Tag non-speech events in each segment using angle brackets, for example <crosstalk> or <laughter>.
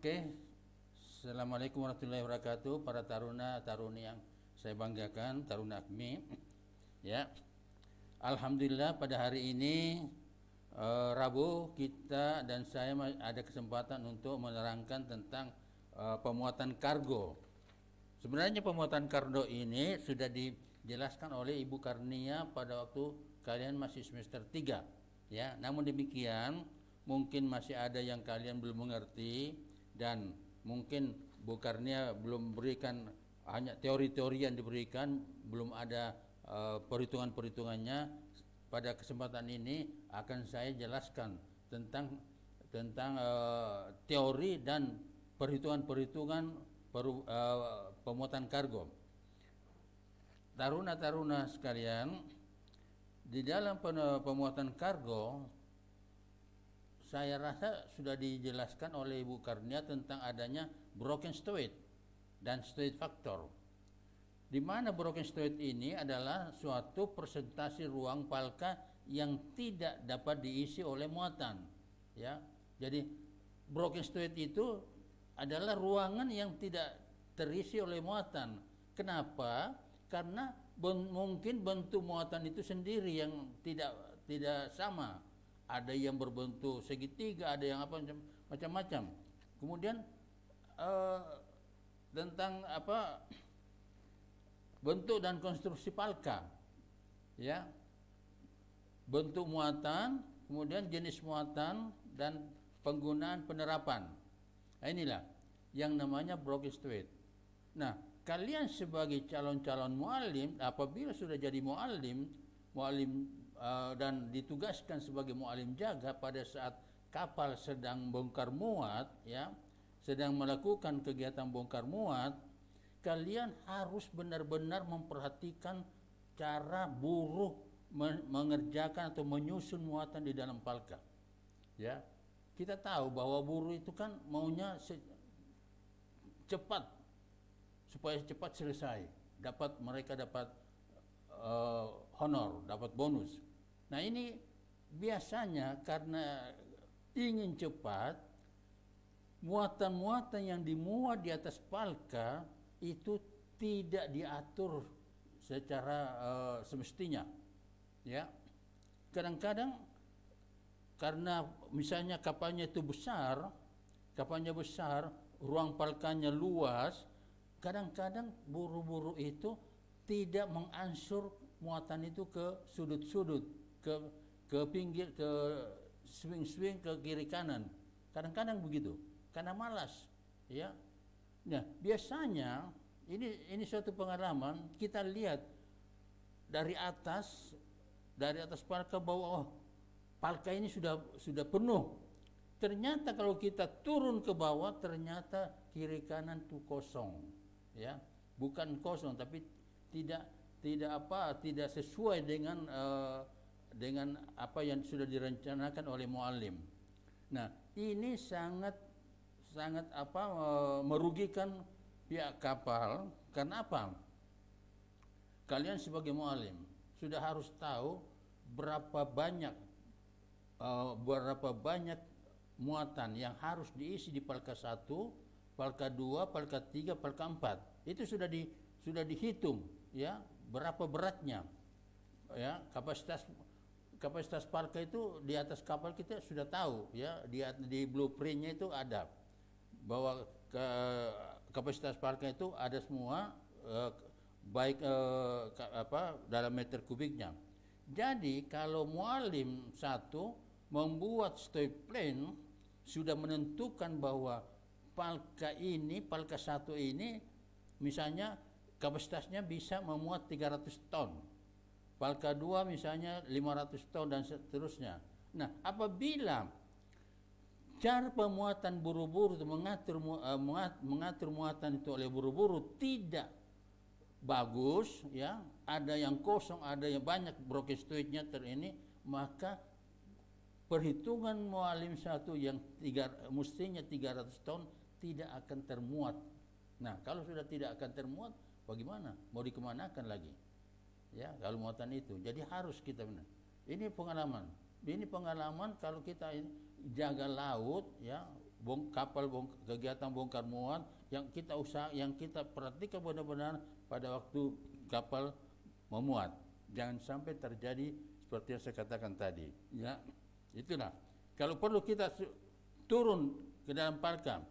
Oke, Assalamualaikum warahmatullahi wabarakatuh para taruna taruni yang saya banggakan taruna Akmi. Ya, Alhamdulillah pada hari ini e, Rabu kita dan saya ada kesempatan untuk menerangkan tentang e, pemuatan kargo. Sebenarnya pemuatan kargo ini sudah dijelaskan oleh Ibu Karnia pada waktu kalian masih semester 3 ya. Namun demikian mungkin masih ada yang kalian belum mengerti dan mungkin bukarnya belum berikan hanya teori-teori yang diberikan belum ada uh, perhitungan-perhitungannya pada kesempatan ini akan saya jelaskan tentang tentang uh, teori dan perhitungan-perhitungan per, uh, eh, pemuatan kargo. Taruna-taruna sekalian, di dalam pemuatan kargo saya rasa sudah dijelaskan oleh Ibu Karnia tentang adanya broken state dan state factor. Di mana broken state ini adalah suatu presentasi ruang palka yang tidak dapat diisi oleh muatan. Ya, jadi broken state itu adalah ruangan yang tidak terisi oleh muatan. Kenapa? Karena ben mungkin bentuk muatan itu sendiri yang tidak tidak sama ada yang berbentuk segitiga, ada yang apa macam-macam. Kemudian uh, tentang apa bentuk dan konstruksi palka, ya bentuk muatan, kemudian jenis muatan dan penggunaan penerapan. Nah, inilah yang namanya broken street. Nah, kalian sebagai calon-calon mualim apabila sudah jadi mualim, mualim uh, dan ditugaskan sebagai mualim jaga pada saat kapal sedang bongkar muat ya sedang melakukan kegiatan bongkar muat kalian harus benar-benar memperhatikan cara buruh mengerjakan atau menyusun muatan di dalam palka ya kita tahu bahwa buruh itu kan maunya cepat supaya cepat selesai dapat mereka dapat uh, honor dapat bonus Nah ini biasanya karena ingin cepat, muatan-muatan yang dimuat di atas palka itu tidak diatur secara uh, semestinya. Ya, kadang-kadang karena misalnya kapalnya itu besar, kapalnya besar, ruang palkanya luas, kadang-kadang buru-buru itu tidak mengansur muatan itu ke sudut-sudut ke ke pinggir ke swing swing ke kiri kanan kadang-kadang begitu karena malas ya nah biasanya ini ini suatu pengalaman kita lihat dari atas dari atas palka bawah oh, palka ini sudah sudah penuh ternyata kalau kita turun ke bawah ternyata kiri kanan itu kosong ya bukan kosong tapi tidak tidak apa tidak sesuai dengan uh, dengan apa yang sudah direncanakan oleh muallim. Nah, ini sangat sangat apa e, merugikan pihak kapal karena apa? Kalian sebagai muallim sudah harus tahu berapa banyak e, berapa banyak muatan yang harus diisi di palka 1, palka 2, palka 3, palka 4. Itu sudah di sudah dihitung ya, berapa beratnya. Ya, kapasitas kapasitas parka itu di atas kapal kita sudah tahu ya di di blueprintnya itu ada bahwa ke, kapasitas parka itu ada semua eh, baik eh, apa dalam meter kubiknya. Jadi kalau mualim satu membuat stay plan sudah menentukan bahwa palka ini, palka satu ini misalnya kapasitasnya bisa memuat 300 ton Falka 2 misalnya 500 ton dan seterusnya. Nah, apabila cara pemuatan buru-buru itu mengatur eh, mengatur muatan itu oleh buru-buru tidak bagus ya, ada yang kosong, ada yang banyak ter terini, maka perhitungan mualim satu yang tiga, mestinya 300 tahun tidak akan termuat. Nah, kalau sudah tidak akan termuat, bagaimana? Mau dikemanakan lagi? ya kalau muatan itu jadi harus kita benar ini pengalaman ini pengalaman kalau kita jaga laut ya bong kapal bong, kegiatan bongkar muat yang kita usah yang kita perhatikan benar-benar pada waktu kapal memuat jangan sampai terjadi seperti yang saya katakan tadi ya itulah kalau perlu kita turun ke dalam parka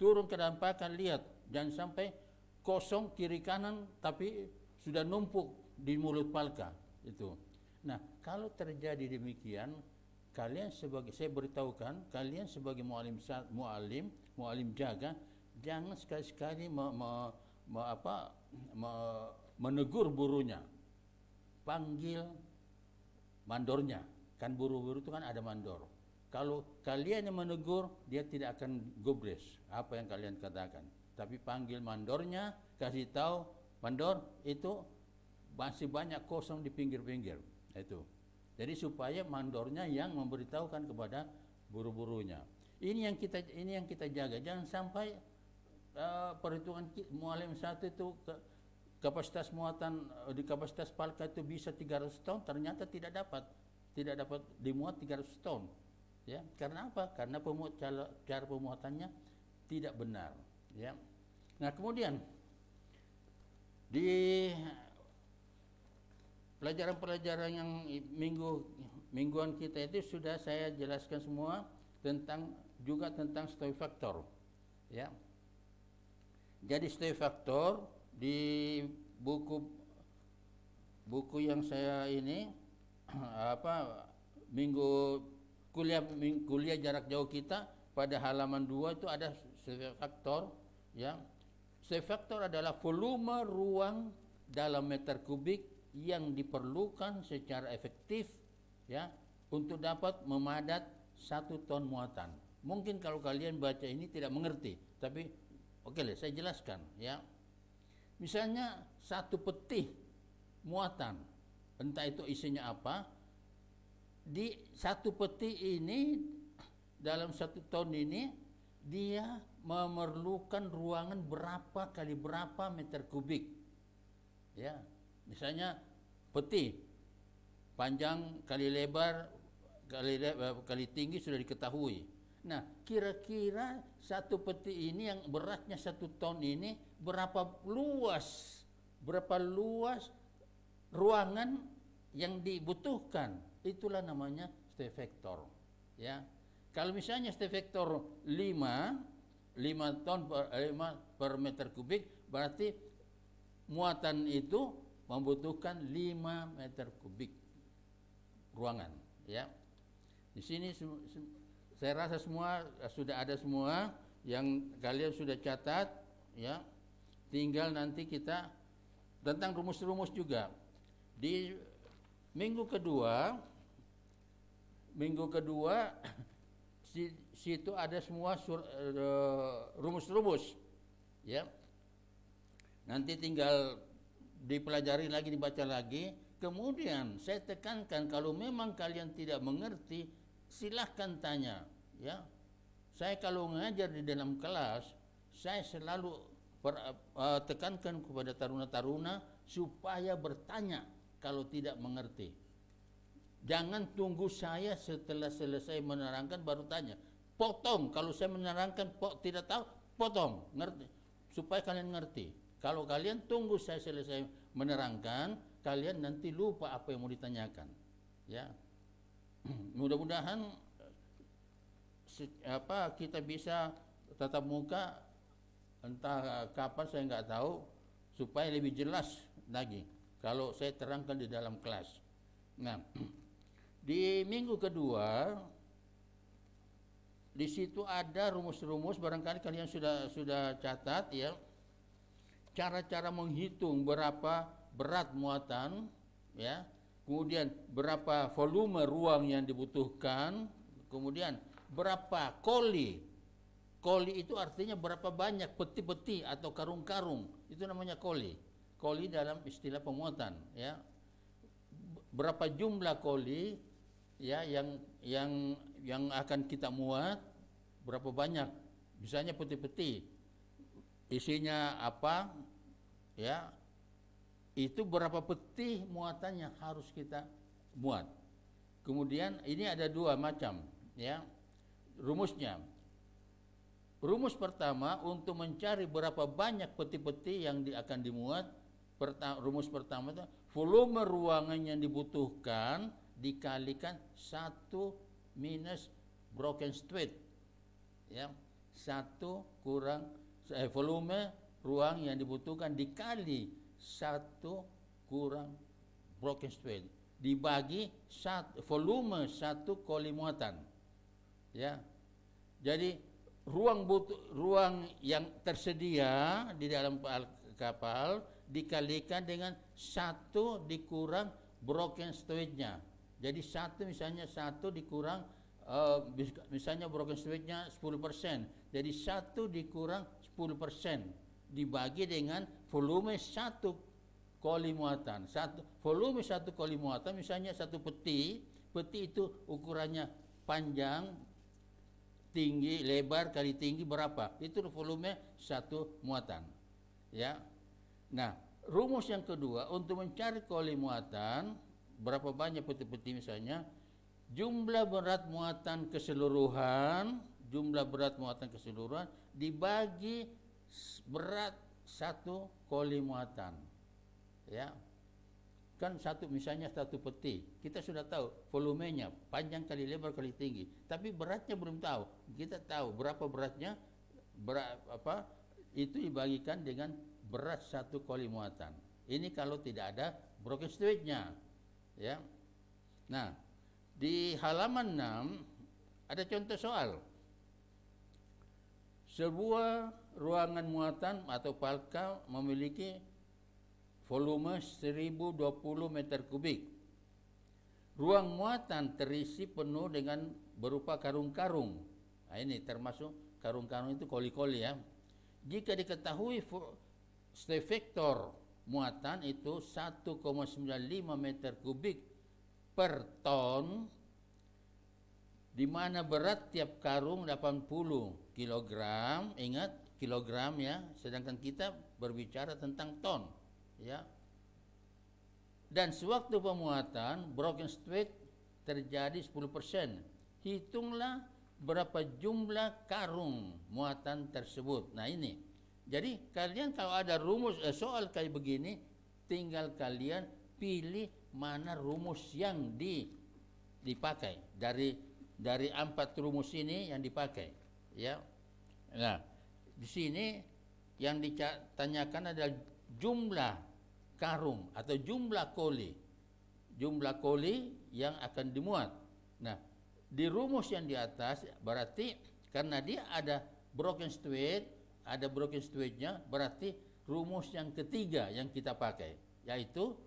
turun ke dalam parka lihat jangan sampai kosong kiri kanan tapi sudah numpuk di mulut palka itu. Nah, kalau terjadi demikian, kalian sebagai saya beritahukan, kalian sebagai mualim mualim mualim jaga jangan sekali-sekali me, me, me, apa me, menegur burunya. Panggil mandornya. Kan buru-buru itu kan ada mandor. Kalau kalian yang menegur, dia tidak akan gubris apa yang kalian katakan. Tapi panggil mandornya, kasih tahu mandor itu masih banyak kosong di pinggir-pinggir itu. Jadi supaya mandornya yang memberitahukan kepada buru-burunya. Ini yang kita ini yang kita jaga. Jangan sampai uh, perhitungan mualim satu itu ke, kapasitas muatan eh, di kapasitas palka itu bisa 300 ton ternyata tidak dapat tidak dapat dimuat 300 ton ya karena apa karena pemuat cara, cara pemuatannya tidak benar ya nah kemudian di pelajaran-pelajaran yang minggu mingguan kita itu sudah saya jelaskan semua tentang juga tentang stoy factor ya jadi stoy factor di buku buku yang saya ini <clears throat> apa minggu kuliah ming, kuliah jarak jauh kita pada halaman 2 itu ada stoy factor ya stoy factor adalah volume ruang dalam meter kubik yang diperlukan secara efektif ya untuk dapat memadat satu ton muatan. Mungkin kalau kalian baca ini tidak mengerti, tapi oke okay saya jelaskan ya. Misalnya satu peti muatan, entah itu isinya apa, di satu peti ini dalam satu ton ini dia memerlukan ruangan berapa kali berapa meter kubik ya misalnya peti panjang kali lebar kali lebar, eh, kali tinggi sudah diketahui. Nah, kira-kira satu peti ini yang beratnya satu ton ini berapa luas berapa luas ruangan yang dibutuhkan itulah namanya step vector ya kalau misalnya step vector 5 5 ton per, 5 eh, per meter kubik berarti muatan itu membutuhkan 5 meter kubik ruangan ya. Di sini saya rasa semua eh, sudah ada semua yang kalian sudah catat ya. Tinggal nanti kita tentang rumus-rumus juga. Di minggu kedua minggu kedua <clears throat> situ ada semua eh, rumus-rumus ya. Nanti tinggal dipelajari lagi, dibaca lagi. Kemudian saya tekankan kalau memang kalian tidak mengerti, silahkan tanya. Ya, saya kalau mengajar di dalam kelas, saya selalu per, uh, tekankan kepada taruna-taruna supaya bertanya kalau tidak mengerti. Jangan tunggu saya setelah selesai menerangkan baru tanya. Potong kalau saya menerangkan po, tidak tahu, potong ngerti supaya kalian ngerti. Kalau kalian tunggu saya selesai menerangkan, kalian nanti lupa apa yang mau ditanyakan. Ya. <clears throat> Mudah-mudahan apa kita bisa tatap muka entah kapan saya nggak tahu supaya lebih jelas lagi kalau saya terangkan di dalam kelas. Nah, <clears throat> di minggu kedua di situ ada rumus-rumus barangkali kalian sudah sudah catat ya cara-cara menghitung berapa berat muatan, ya, kemudian berapa volume ruang yang dibutuhkan, kemudian berapa koli. Koli itu artinya berapa banyak peti-peti atau karung-karung, itu namanya koli. Koli dalam istilah pemuatan, ya. Berapa jumlah koli ya yang yang yang akan kita muat berapa banyak? Misalnya peti-peti isinya apa ya itu berapa peti muatannya harus kita muat kemudian ini ada dua macam ya rumusnya rumus pertama untuk mencari berapa banyak peti-peti yang di, akan dimuat perta, rumus pertama itu volume ruangan yang dibutuhkan dikalikan satu minus broken street ya satu kurang eh, volume ruang yang dibutuhkan dikali satu kurang broken strain dibagi satu, volume satu koli muatan ya jadi ruang butuh ruang yang tersedia di dalam kapal dikalikan dengan satu dikurang broken stowage-nya jadi satu misalnya satu dikurang uh, misalnya broken stowage-nya 10 persen jadi satu dikurang 10% dibagi dengan volume satu koli muatan. Satu, volume satu koli muatan misalnya satu peti, peti itu ukurannya panjang, tinggi, lebar kali tinggi berapa? Itu volume satu muatan. Ya. Nah, rumus yang kedua untuk mencari koli muatan berapa banyak peti-peti misalnya jumlah berat muatan keseluruhan jumlah berat muatan keseluruhan dibagi berat satu koli muatan. Ya. Kan satu misalnya satu peti, kita sudah tahu volumenya panjang kali lebar kali tinggi, tapi beratnya belum tahu. Kita tahu berapa beratnya berat apa itu dibagikan dengan berat satu koli muatan. Ini kalau tidak ada broken streetnya. Ya. Nah, di halaman 6 ada contoh soal. Sebuah ruangan muatan atau palka memiliki volume 1020 meter kubik. Ruang muatan terisi penuh dengan berupa karung-karung. Nah, ini termasuk karung-karung itu koli-koli ya. Jika diketahui vektor muatan itu 1,95 meter kubik per ton di mana berat tiap karung 80 kilogram, ingat kilogram ya, sedangkan kita berbicara tentang ton ya. Dan sewaktu pemuatan broken streak terjadi 10%. Hitunglah berapa jumlah karung muatan tersebut. Nah ini, jadi kalian kalau ada rumus eh, soal kayak begini, tinggal kalian pilih mana rumus yang di dipakai dari dari empat rumus ini yang dipakai ya nah di sini yang ditanyakan adalah jumlah karung atau jumlah koli jumlah koli yang akan dimuat nah di rumus yang di atas berarti karena dia ada broken straight, ada broken nya berarti rumus yang ketiga yang kita pakai yaitu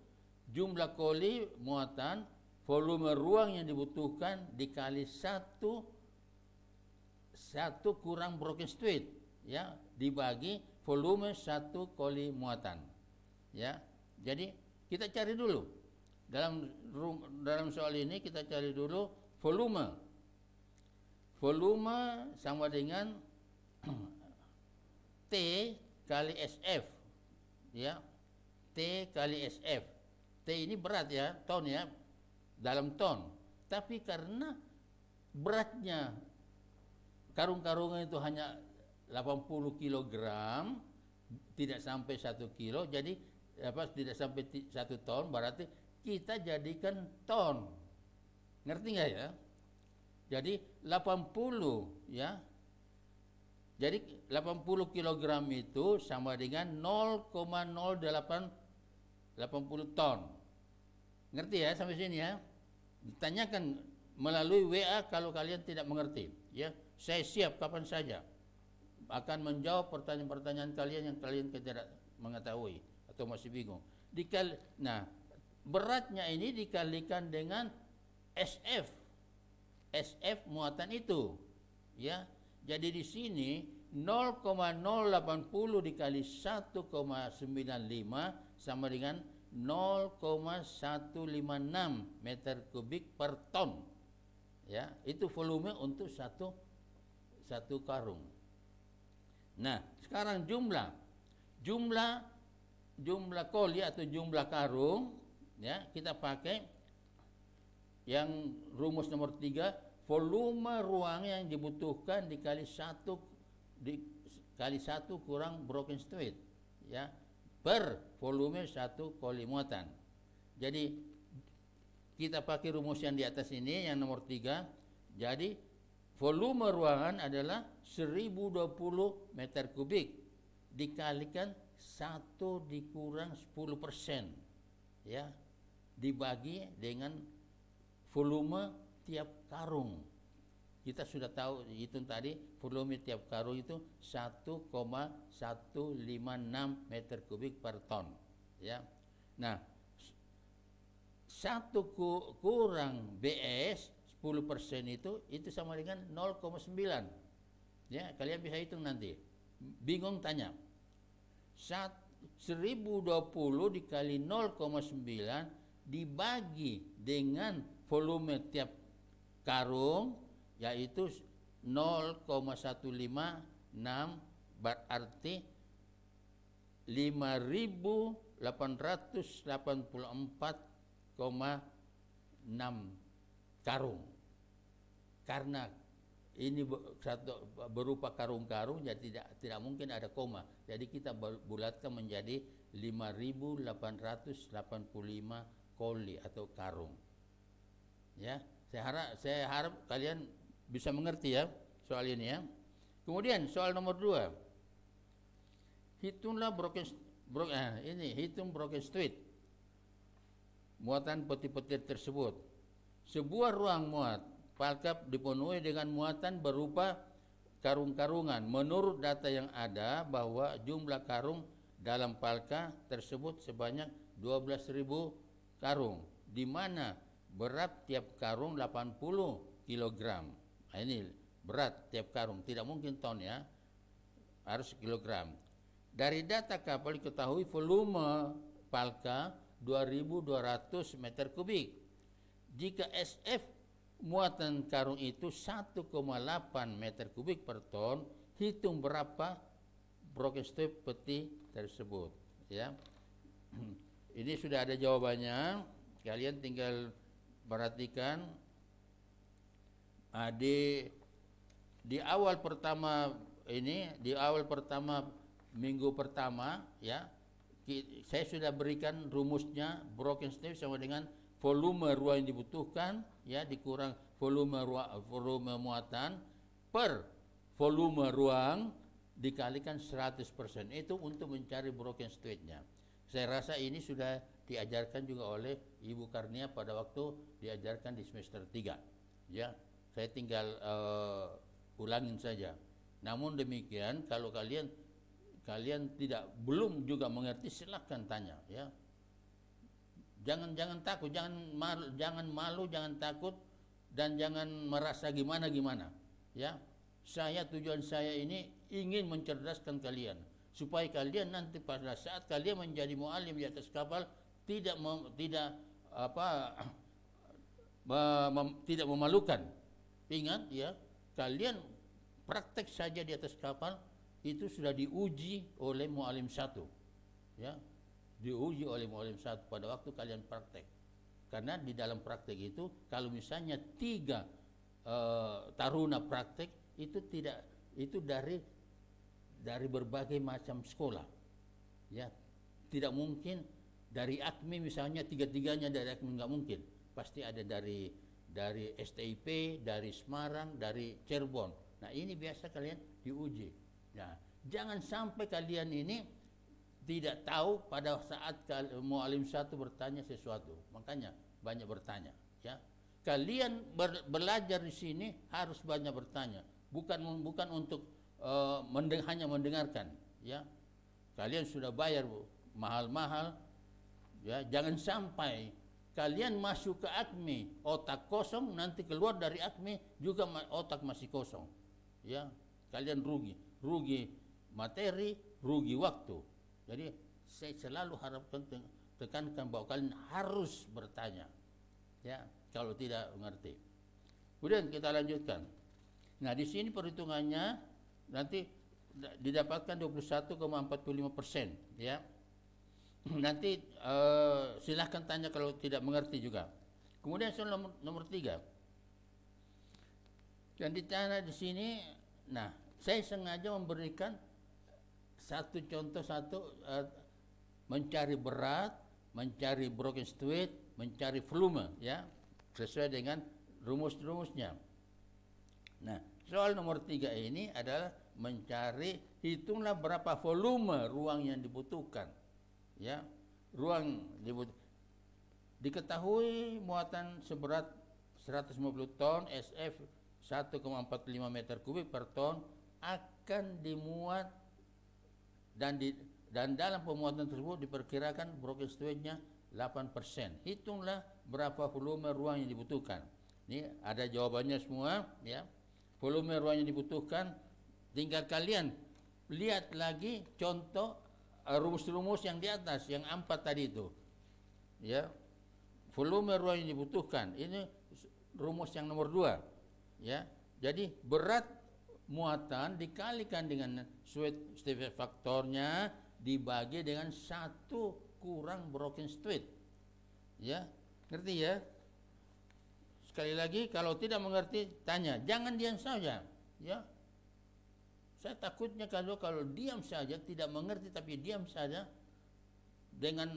jumlah koli muatan volume ruang yang dibutuhkan dikali satu satu kurang broken street ya dibagi volume satu koli muatan ya jadi kita cari dulu dalam dalam soal ini kita cari dulu volume volume sama dengan <clears throat> T kali SF ya T kali SF T ini berat ya ton ya dalam ton tapi karena beratnya Karung-karungnya itu hanya 80 kg, tidak sampai satu kilo, jadi apa tidak sampai satu ton, berarti kita jadikan ton. Ngerti nggak ya? Jadi 80 ya. Jadi 80 kg itu sama dengan 0,08 80 ton. Ngerti ya sampai sini ya? Ditanyakan melalui WA kalau kalian tidak mengerti, ya. Saya siap kapan saja akan menjawab pertanyaan-pertanyaan kalian yang kalian tidak mengetahui atau masih bingung. Dikali, nah, beratnya ini dikalikan dengan SF. SF muatan itu. Ya. Jadi di sini 0,080 dikali 1,95 sama dengan 0,156 meter kubik per ton. Ya, itu volume untuk satu satu karung. Nah, sekarang jumlah jumlah jumlah koli atau jumlah karung ya kita pakai yang rumus nomor tiga volume ruang yang dibutuhkan dikali satu dikali satu kurang broken street ya per volume satu koli muatan jadi kita pakai rumus yang di atas ini yang nomor tiga jadi volume ruangan adalah 1020 meter kubik dikalikan 1 dikurang 10 persen ya dibagi dengan volume tiap karung kita sudah tahu hitung tadi volume tiap karung itu 1,156 meter kubik per ton ya nah satu ku, kurang BS 10% itu itu sama dengan 0,9. Ya, kalian bisa hitung nanti. Bingung tanya. 1020 dikali 0,9 dibagi dengan volume tiap karung yaitu 0,156 berarti 5884,6 karung. Karena ini berupa karung-karung ya tidak tidak mungkin ada koma. Jadi kita bulatkan menjadi 5885 koli atau karung. Ya, saya harap saya harap kalian bisa mengerti ya soal ini ya. Kemudian soal nomor dua, hitunglah broken, broken eh, ini hitung broken street muatan peti-peti tersebut sebuah ruang muat Palkap dipenuhi dengan muatan berupa karung-karungan menurut data yang ada bahwa jumlah karung dalam palka tersebut sebanyak 12.000 karung di mana berat tiap karung 80 kg nah, ini berat tiap karung tidak mungkin ton ya harus kilogram dari data kapal diketahui volume palka 2.200 meter kubik jika SF muatan karung itu 1,8 meter kubik per ton, hitung berapa broken step peti tersebut. Ya, <clears throat> ini sudah ada jawabannya. Kalian tinggal perhatikan nah, di di awal pertama ini di awal pertama minggu pertama ya saya sudah berikan rumusnya broken step sama dengan volume ruang yang dibutuhkan ya dikurang volume ruang volume muatan per volume ruang dikalikan 100% itu untuk mencari broken state nya Saya rasa ini sudah diajarkan juga oleh Ibu Karnia pada waktu diajarkan di semester 3. Ya, saya tinggal uh, ulangin saja. Namun demikian kalau kalian kalian tidak belum juga mengerti silahkan tanya ya Jangan jangan takut, jangan malu, jangan malu, jangan takut dan jangan merasa gimana-gimana. Ya. Saya tujuan saya ini ingin mencerdaskan kalian supaya kalian nanti pada saat kalian menjadi mualim di atas kapal tidak mem, tidak apa <clears throat> mem, tidak memalukan. Ingat ya, kalian praktek saja di atas kapal itu sudah diuji oleh mualim satu. Ya, diuji oleh mualim satu pada waktu kalian praktek. Karena di dalam praktek itu kalau misalnya tiga e, taruna praktek itu tidak itu dari dari berbagai macam sekolah. Ya, tidak mungkin dari AKMI misalnya tiga-tiganya dari AKMI nggak mungkin. Pasti ada dari dari STIP, dari Semarang, dari Cirebon. Nah, ini biasa kalian diuji. Nah, jangan sampai kalian ini tidak tahu pada saat mualim satu bertanya sesuatu. Makanya banyak bertanya, ya. Kalian ber, belajar di sini harus banyak bertanya, bukan bukan untuk uh, eh, mendeng, hanya mendengarkan, ya. Kalian sudah bayar mahal-mahal, ya. Jangan sampai kalian masuk ke akmi otak kosong nanti keluar dari akmi juga otak masih kosong, ya. Kalian rugi, rugi materi, rugi waktu. Jadi saya selalu harapkan tekankan bahwa kalian harus bertanya. Ya, kalau tidak mengerti. Kemudian kita lanjutkan. Nah, di sini perhitungannya nanti didapatkan 21,45 persen, ya. <clears throat> Nanti uh, silahkan tanya kalau tidak mengerti juga. Kemudian soal nomor, nomor tiga. Yang ditanya di sini, nah, saya sengaja memberikan satu contoh satu uh, mencari berat, mencari broken street, mencari volume ya sesuai dengan rumus-rumusnya. Nah, soal nomor tiga ini adalah mencari hitunglah berapa volume ruang yang dibutuhkan. Ya, ruang dibut diketahui muatan seberat 150 ton SF 1,45 meter kubik per ton akan dimuat dan di dan dalam pemuatan tersebut diperkirakan broken sewage-nya 8%. Hitunglah berapa volume ruang yang dibutuhkan. Ini ada jawabannya semua ya. Volume ruang yang dibutuhkan tinggal kalian lihat lagi contoh eh, rumus-rumus yang di atas yang empat tadi itu ya volume ruang yang dibutuhkan ini rumus yang nomor dua ya jadi berat muatan dikalikan dengan sweet faktornya dibagi dengan satu kurang broken street ya ngerti ya sekali lagi kalau tidak mengerti tanya jangan diam saja ya saya takutnya kalau kalau diam saja tidak mengerti tapi diam saja dengan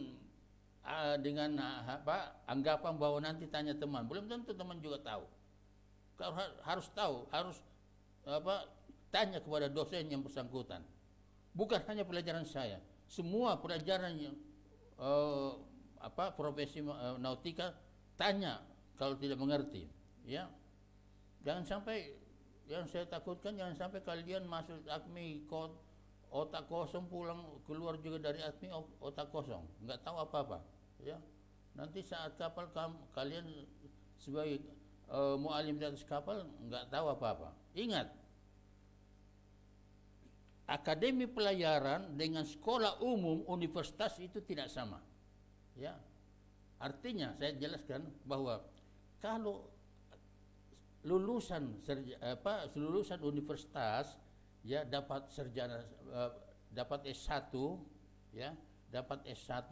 uh, dengan uh, apa anggapan bahwa nanti tanya teman belum tentu teman juga tahu kalau harus tahu harus apa tanya kepada dosen yang bersangkutan. Bukan hanya pelajaran saya, semua pelajaran yang uh, apa profesi uh, nautika tanya kalau tidak mengerti, ya. Jangan sampai yang saya takutkan jangan sampai kalian masuk akmi kot otak kosong pulang keluar juga dari akmi otak kosong nggak tahu apa apa ya nanti saat kapal kam, kalian sebagai uh, eh, mualim di atas kapal nggak tahu apa-apa. Ingat, akademi pelayaran dengan sekolah umum universitas itu tidak sama. Ya. Artinya saya jelaskan bahwa kalau lulusan serja, apa lulusan universitas ya dapat serjana eh, dapat S1 ya, dapat S1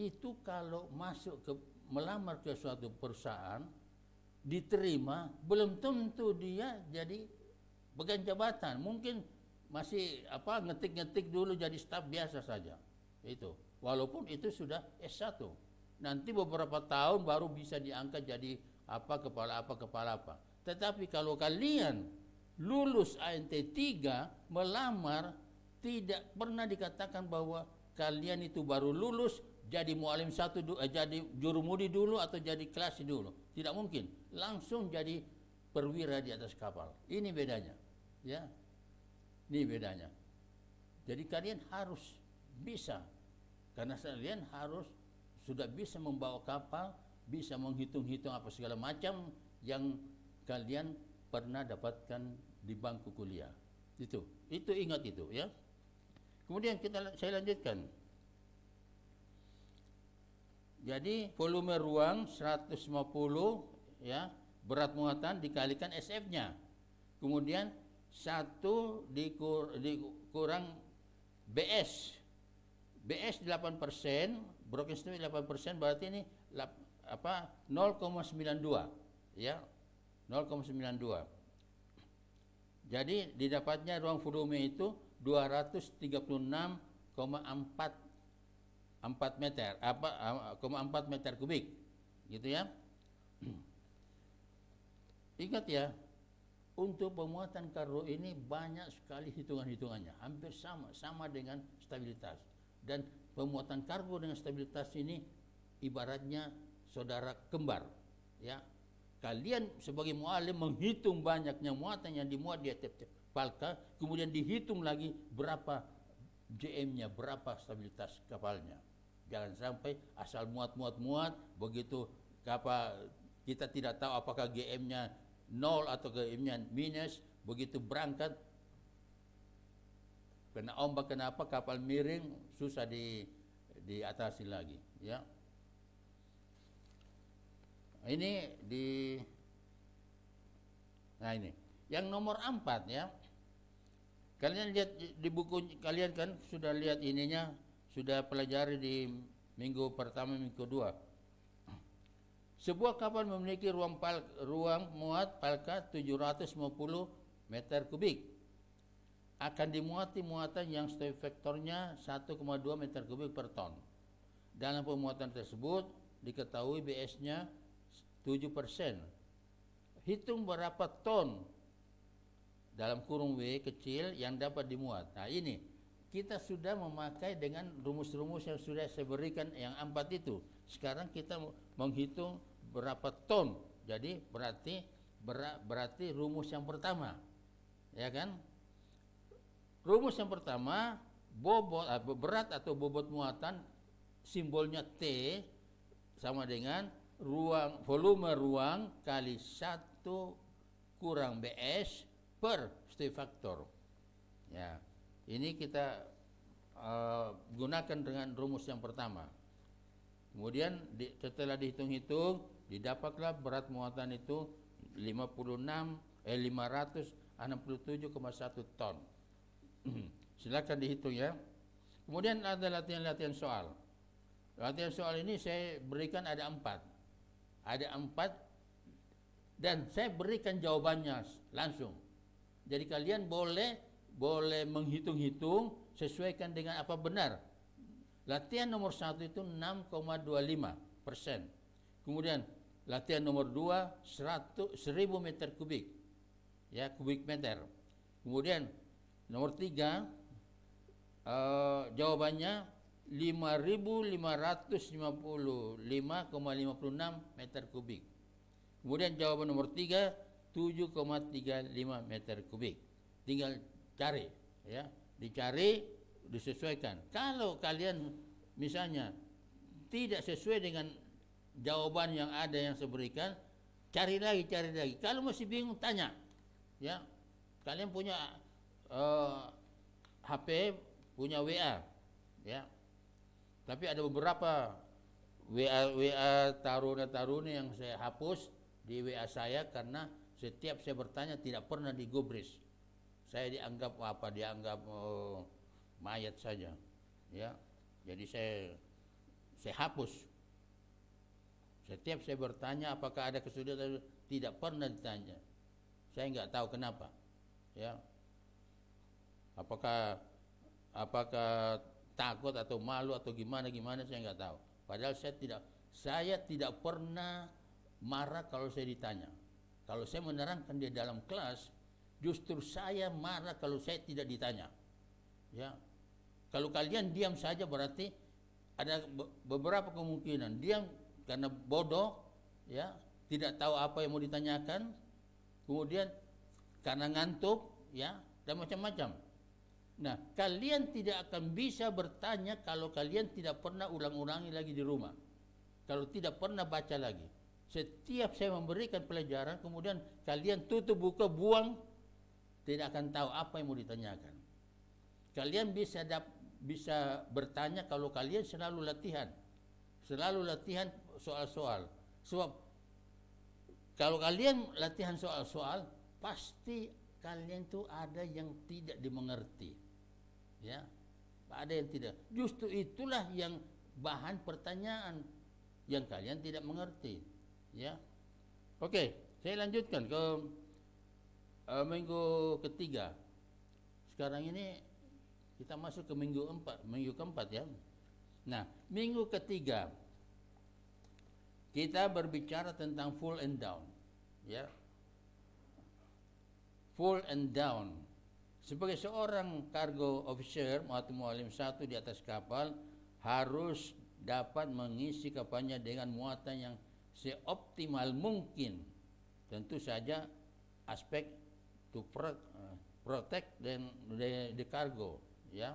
itu kalau masuk ke melamar ke suatu perusahaan diterima, belum tentu dia jadi pegang jabatan. Mungkin masih apa ngetik-ngetik dulu jadi staf biasa saja. Itu. Walaupun itu sudah S1. Nanti beberapa tahun baru bisa diangkat jadi apa kepala apa kepala apa. Tetapi kalau kalian lulus ANT 3 melamar tidak pernah dikatakan bahwa kalian itu baru lulus jadi mualim satu eh, jadi jurumudi dulu atau jadi kelas dulu tidak mungkin. Langsung jadi perwira di atas kapal. Ini bedanya. Ya. Ini bedanya. Jadi kalian harus bisa karena kalian harus sudah bisa membawa kapal, bisa menghitung-hitung apa segala macam yang kalian pernah dapatkan di bangku kuliah. Itu. Itu ingat itu ya. Kemudian kita saya lanjutkan. Jadi volume ruang 150 ya, berat muatan dikalikan SF-nya. Kemudian 1 dikur, dikurang BS. BS 8 persen, broken statement 8 persen berarti ini apa 0,92 ya 0,92 jadi didapatnya ruang volume itu 236,4 4 meter apa 0,4 meter kubik gitu ya <clears throat> ingat ya untuk pemuatan kargo ini banyak sekali hitungan-hitungannya hampir sama sama dengan stabilitas dan pemuatan kargo dengan stabilitas ini ibaratnya saudara kembar ya kalian sebagai mualim menghitung banyaknya muatan yang dimuat di atas palka kemudian dihitung lagi berapa GM-nya berapa stabilitas kapalnya. Jangan sampai asal muat-muat-muat begitu kapal kita tidak tahu apakah GM-nya nol atau GM-nya minus begitu berangkat kena ombak kenapa kapal miring susah di diatasi lagi ya ini di nah ini yang nomor empat ya Kalian lihat di buku kalian kan sudah lihat ininya, sudah pelajari di minggu pertama, minggu kedua. Sebuah kapal memiliki ruang, pal, ruang muat palka 750 meter kubik. Akan dimuati muatan yang stoi vektornya 1,2 meter kubik per ton. Dalam pemuatan tersebut diketahui BS-nya 7%. Hitung berapa ton dalam kurung W kecil yang dapat dimuat. Nah ini kita sudah memakai dengan rumus-rumus yang sudah saya berikan yang empat itu. Sekarang kita menghitung berapa ton. Jadi berarti ber, berarti rumus yang pertama, ya kan? Rumus yang pertama bobot eh, berat atau bobot muatan simbolnya T sama dengan ruang volume ruang kali satu kurang BS per faktor. Ya, ini kita uh, gunakan dengan rumus yang pertama. Kemudian di, setelah dihitung-hitung, didapatlah berat muatan itu 56 eh 567,1 ton. <clears throat> Silakan dihitung ya. Kemudian ada latihan-latihan soal. Latihan soal ini saya berikan ada empat. Ada empat dan saya berikan jawabannya langsung jadi kalian boleh boleh menghitung-hitung sesuaikan dengan apa benar. Latihan nomor satu itu 6,25 persen. Kemudian latihan nomor dua 100, 1000 meter kubik. Ya, kubik meter. Kemudian nomor tiga uh, jawabannya 5.555,56 meter kubik. Kemudian jawaban nomor tiga 7,35 meter kubik. Tinggal cari, ya, dicari, disesuaikan. Kalau kalian misalnya tidak sesuai dengan jawaban yang ada yang saya berikan, cari lagi, cari lagi. Kalau masih bingung tanya, ya, kalian punya uh, eh, HP, punya WA, ya. Tapi ada beberapa WA WA taruna taruna yang saya hapus di WA saya karena setiap saya bertanya tidak pernah digubris. Saya dianggap apa? Dianggap oh, mayat saja. Ya. Jadi saya saya hapus. Setiap saya bertanya apakah ada kesulitan tidak pernah ditanya. Saya nggak tahu kenapa. Ya. Apakah apakah takut atau malu atau gimana gimana saya nggak tahu. Padahal saya tidak saya tidak pernah marah kalau saya ditanya. Kalau saya menerangkan di dalam kelas, justru saya marah kalau saya tidak ditanya. Ya. Kalau kalian diam saja berarti ada beberapa kemungkinan diam karena bodoh, ya, tidak tahu apa yang mau ditanyakan, kemudian karena ngantuk, ya, dan macam-macam. Nah, kalian tidak akan bisa bertanya kalau kalian tidak pernah ulang-ulangi lagi di rumah. Kalau tidak pernah baca lagi. Setiap saya memberikan pelajaran, kemudian kalian tutup buka buang, tidak akan tahu apa yang mau ditanyakan. Kalian bisa dap, bisa bertanya kalau kalian selalu latihan, selalu latihan soal-soal. Sebab kalau kalian latihan soal-soal, pasti kalian tuh ada yang tidak dimengerti, ya, ada yang tidak. Justru itulah yang bahan pertanyaan yang kalian tidak mengerti ya oke okay, saya lanjutkan ke uh, minggu ketiga sekarang ini kita masuk ke minggu empat minggu keempat ya nah minggu ketiga kita berbicara tentang full and down ya full and down sebagai seorang cargo officer atau mualim satu di atas kapal harus dapat mengisi kapalnya dengan muatan yang seoptimal mungkin tentu saja aspek to eh, protect dan the, the cargo ya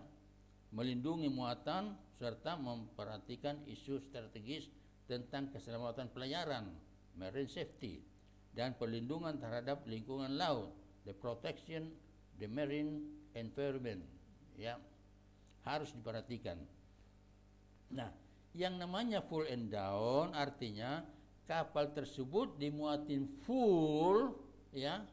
melindungi muatan serta memperhatikan isu strategis tentang keselamatan pelayaran marine safety dan perlindungan terhadap lingkungan laut the protection the marine environment ya harus diperhatikan nah yang namanya full and down artinya kapal tersebut dimuatin full ya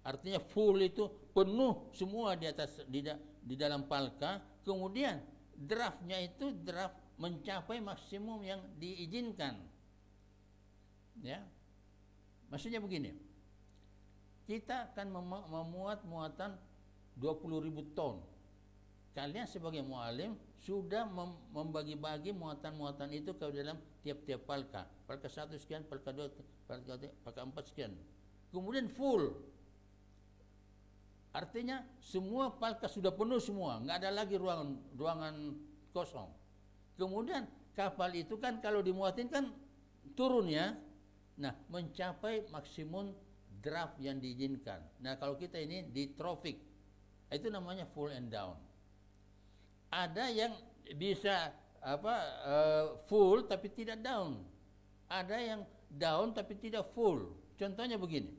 artinya full itu penuh semua di atas di, da, di dalam palka kemudian draftnya itu draft mencapai maksimum yang diizinkan ya maksudnya begini kita akan memuat muatan 20.000 ton kalian sebagai mualim sudah mem membagi-bagi muatan-muatan itu ke dalam tiap-tiap palka. Palka satu sekian, palka dua, palka, tiga, palka empat sekian. Kemudian full. Artinya semua palka sudah penuh semua, nggak ada lagi ruangan ruangan kosong. Kemudian kapal itu kan kalau dimuatin kan turun ya. Nah, mencapai maksimum draft yang diizinkan. Nah, kalau kita ini di traffic, itu namanya full and down. Ada yang bisa apa uh, full tapi tidak down. Ada yang down tapi tidak full. Contohnya begini.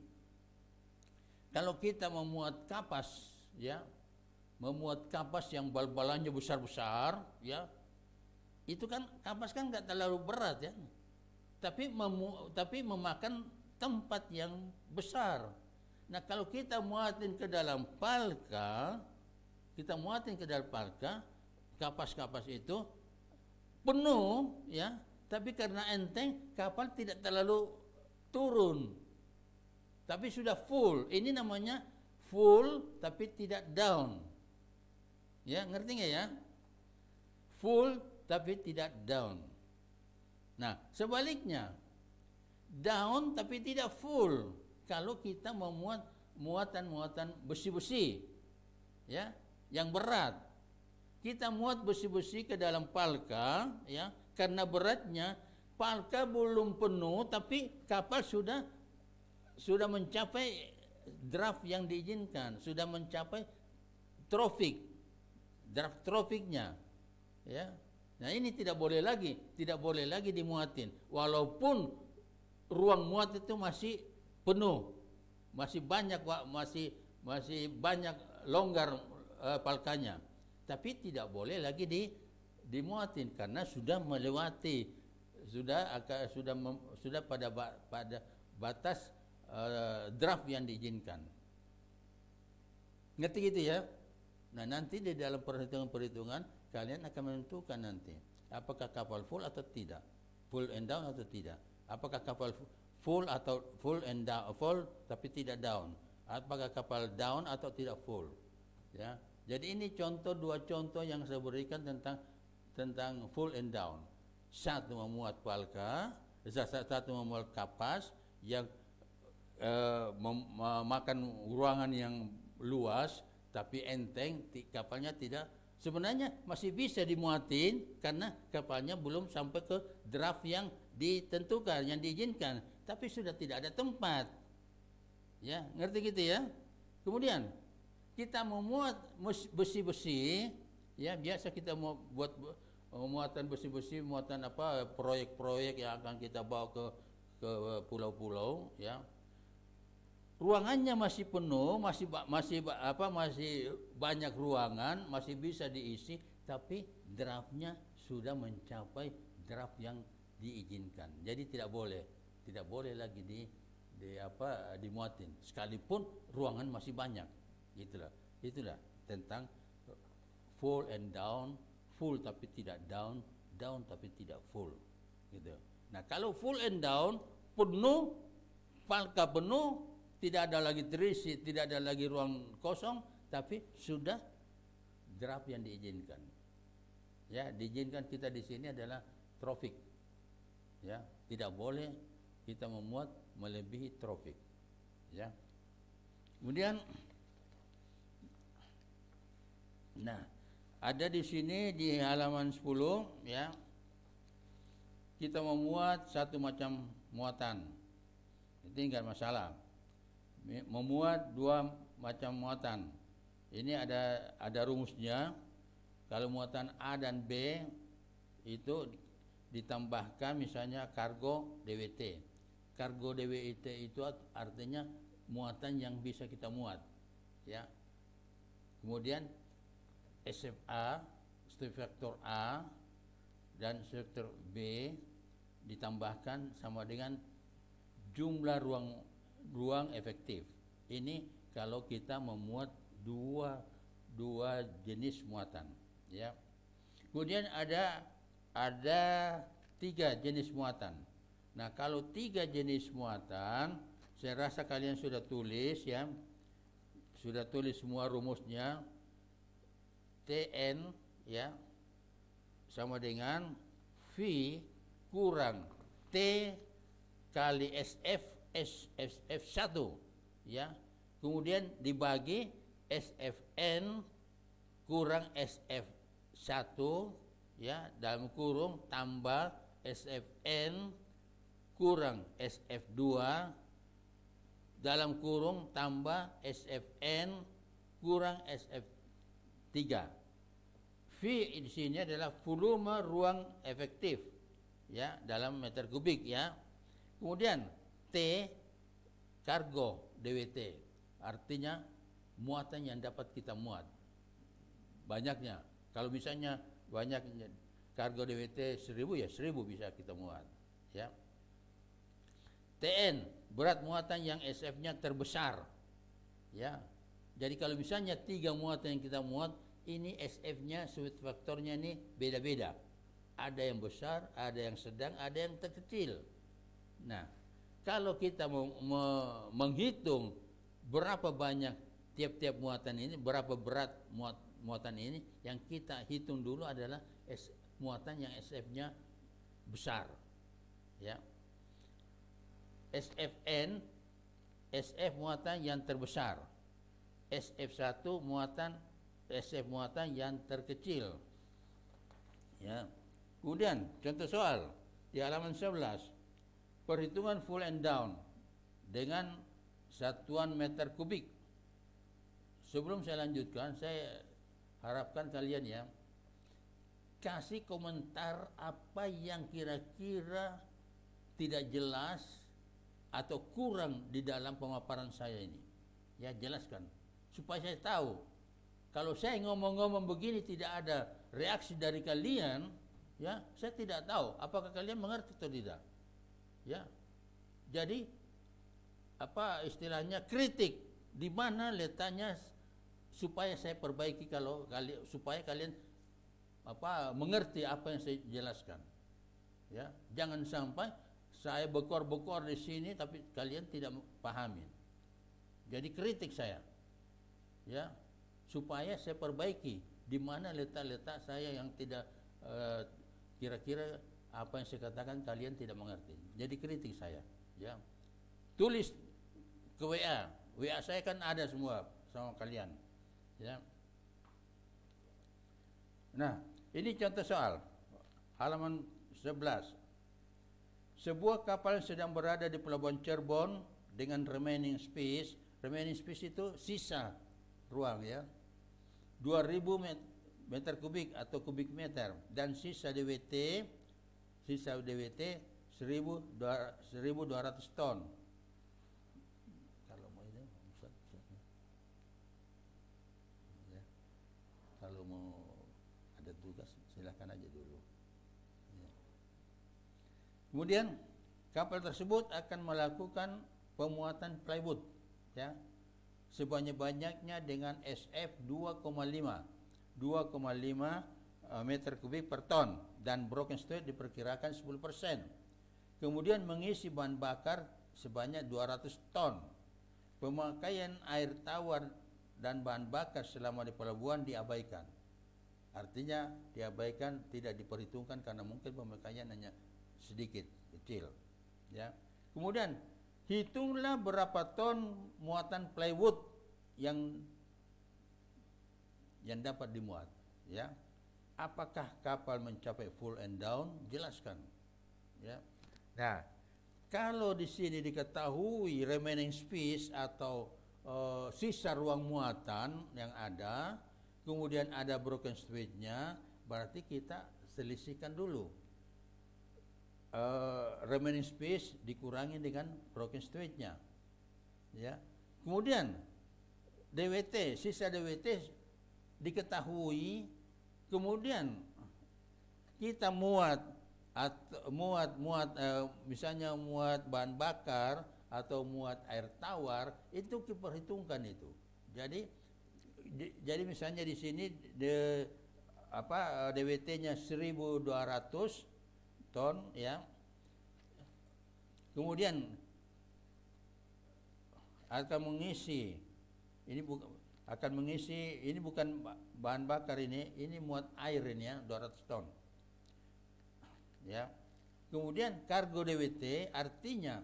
Kalau kita memuat kapas ya, memuat kapas yang bal-balannya besar-besar ya. Itu kan kapas kan nggak terlalu berat ya. Tapi memu tapi memakan tempat yang besar. Nah kalau kita muatin ke dalam palka, kita muatin ke dalam palka, kapas-kapas itu penuh ya tapi karena enteng kapal tidak terlalu turun tapi sudah full ini namanya full tapi tidak down ya ngerti nggak ya full tapi tidak down nah sebaliknya down tapi tidak full kalau kita memuat muatan-muatan besi-besi ya yang berat kita muat besi-besi ke dalam palka ya karena beratnya palka belum penuh tapi kapal sudah sudah mencapai draft yang diizinkan sudah mencapai trofik draft trofiknya ya nah ini tidak boleh lagi tidak boleh lagi dimuatin walaupun ruang muat itu masih penuh masih banyak masih masih banyak longgar uh, palkanya tapi tidak boleh lagi di dimuatin karena sudah melewati sudah akan sudah mem, sudah pada pada batas uh, draft yang diizinkan. Ngerti gitu ya? Nah, nanti di dalam perhitungan-perhitungan kalian akan menentukan nanti apakah kapal full atau tidak, full and down atau tidak. Apakah kapal full atau full and down full tapi tidak down? Apakah kapal down atau tidak full? Ya, jadi ini contoh dua contoh yang saya berikan tentang tentang full and down. Satu memuat palka, satu memuat kapas yang eh, memakan ruangan yang luas tapi enteng, kapalnya tidak sebenarnya masih bisa dimuatin karena kapalnya belum sampai ke draft yang ditentukan, yang diizinkan, tapi sudah tidak ada tempat. Ya, ngerti gitu ya? Kemudian kita memuat besi-besi ya biasa kita mau buat eh, muatan besi-besi muatan apa proyek-proyek yang akan kita bawa ke ke eh, pulau-pulau ya ruangannya masih penuh masih masih apa masih banyak ruangan masih bisa diisi tapi draftnya sudah mencapai draft yang diizinkan jadi tidak boleh tidak boleh lagi di di apa dimuatin sekalipun ruangan masih banyak Itulah, itulah tentang full and down, full tapi tidak down, down tapi tidak full. Gitu. Nah kalau full and down penuh, palka penuh, tidak ada lagi terisi, tidak ada lagi ruang kosong, tapi sudah draft yang diizinkan. Ya, diizinkan kita di sini adalah trafik. Ya, tidak boleh kita memuat melebihi trafik. Ya. Kemudian Nah, ada di sini di halaman 10 ya. Kita memuat satu macam muatan. Itu enggak masalah. Memuat dua macam muatan. Ini ada ada rumusnya. Kalau muatan A dan B itu ditambahkan misalnya kargo DWT. Kargo DWT itu artinya muatan yang bisa kita muat, ya. Kemudian SFA, subvektor A dan subvektor B ditambahkan sama dengan jumlah ruang ruang efektif. Ini kalau kita memuat dua dua jenis muatan, ya. Kemudian ada ada tiga jenis muatan. Nah, kalau tiga jenis muatan, saya rasa kalian sudah tulis ya, sudah tulis semua rumusnya TN ya sama dengan V kurang T kali SF SF1 ya kemudian dibagi SFN kurang SF1 ya dalam kurung tambah SFN kurang SF2 dalam kurung tambah SFN kurang SF3 V di sini adalah volume ruang efektif ya dalam meter kubik ya. Kemudian T kargo DWT artinya muatan yang dapat kita muat banyaknya. Kalau misalnya banyak kargo DWT 1000 ya 1000 bisa kita muat ya. TN berat muatan yang SF-nya terbesar ya. Jadi kalau misalnya tiga muatan yang kita muat ini SF-nya sudut faktornya ini beda-beda. Ada yang besar, ada yang sedang, ada yang terkecil. Nah, kalau kita mau me menghitung berapa banyak tiap-tiap muatan ini, berapa berat muat muatan ini, yang kita hitung dulu adalah S muatan yang SF-nya besar. Ya. SFN SF muatan yang terbesar. SF1 muatan SF muatan yang terkecil. Ya. Kemudian contoh soal di halaman 11 perhitungan full and down dengan satuan meter kubik. Sebelum saya lanjutkan, saya harapkan kalian ya kasih komentar apa yang kira-kira tidak jelas atau kurang di dalam pemaparan saya ini. Ya jelaskan supaya saya tahu kalau saya ngomong-ngomong begini tidak ada reaksi dari kalian, ya, saya tidak tahu apakah kalian mengerti atau tidak. Ya. Jadi apa istilahnya kritik di mana letaknya supaya saya perbaiki kalau kali, supaya kalian apa mengerti apa yang saya jelaskan. Ya, jangan sampai saya bekor-bekor di sini tapi kalian tidak pahamin. Jadi kritik saya. Ya, supaya saya perbaiki di mana letak-letak saya yang tidak eh, kira-kira uh, apa yang saya katakan kalian tidak mengerti. Jadi kritik saya, ya. Tulis ke WA. WA saya kan ada semua sama kalian. Ya. Nah, ini contoh soal. Halaman 11. Sebuah kapal sedang berada di pelabuhan Cirebon dengan remaining space. Remaining space itu sisa ruang ya. 2000 meter kubik atau kubik meter dan sisa DWT sisa DWT 1200 ton. Kalau mau ya. Kalau mau ada tugas silahkan aja dulu. Ya. Kemudian kapal tersebut akan melakukan pemuatan plywood ya sebanyak-banyaknya dengan SF 2,5 2,5 meter kubik per ton dan broken state diperkirakan 10%. persen Kemudian mengisi bahan bakar sebanyak 200 ton. Pemakaian air tawar dan bahan bakar selama di pelabuhan diabaikan. Artinya diabaikan tidak diperhitungkan karena mungkin pemakaian hanya sedikit, kecil. Ya. Kemudian hitunglah berapa ton muatan plywood yang yang dapat dimuat ya apakah kapal mencapai full and down jelaskan ya nah kalau di sini diketahui remaining space atau uh, sisa ruang muatan yang ada kemudian ada broken space-nya berarti kita selisihkan dulu uh, remaining space dikurangi dengan broken streetnya ya kemudian DWT sisa DWT diketahui kemudian kita muat atau muat muat uh, misalnya muat bahan bakar atau muat air tawar itu diperhitungkan itu jadi di, jadi misalnya di sini de, apa eh, DWT-nya 1200 ton ya. Kemudian akan mengisi ini bukan akan mengisi ini bukan bahan bakar ini ini muat air ini ya 200 ton ya kemudian kargo DWT artinya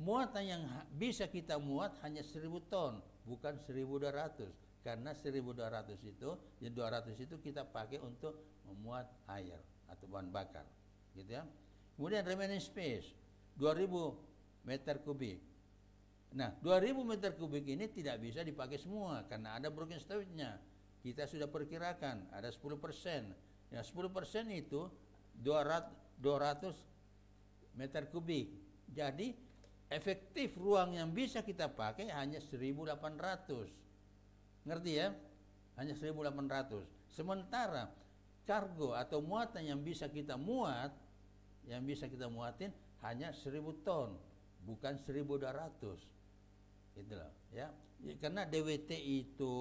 muatan yang bisa kita muat hanya 1000 ton bukan 1200 karena 1200 itu yang 200 itu kita pakai untuk memuat air atau bahan bakar gitu ya. Kemudian remaining space 2000 meter kubik. Nah, 2000 meter kubik ini tidak bisa dipakai semua karena ada broken stowage-nya. Kita sudah perkirakan ada 10 persen. Nah, 10 persen itu 200, 200 meter kubik. Jadi, efektif ruang yang bisa kita pakai hanya 1.800. Ngerti ya? Hanya 1.800. Sementara kargo atau muatan yang bisa kita muat yang bisa kita muatin hanya 1000 ton, bukan 1200. Itulah ya. ya. karena DWT itu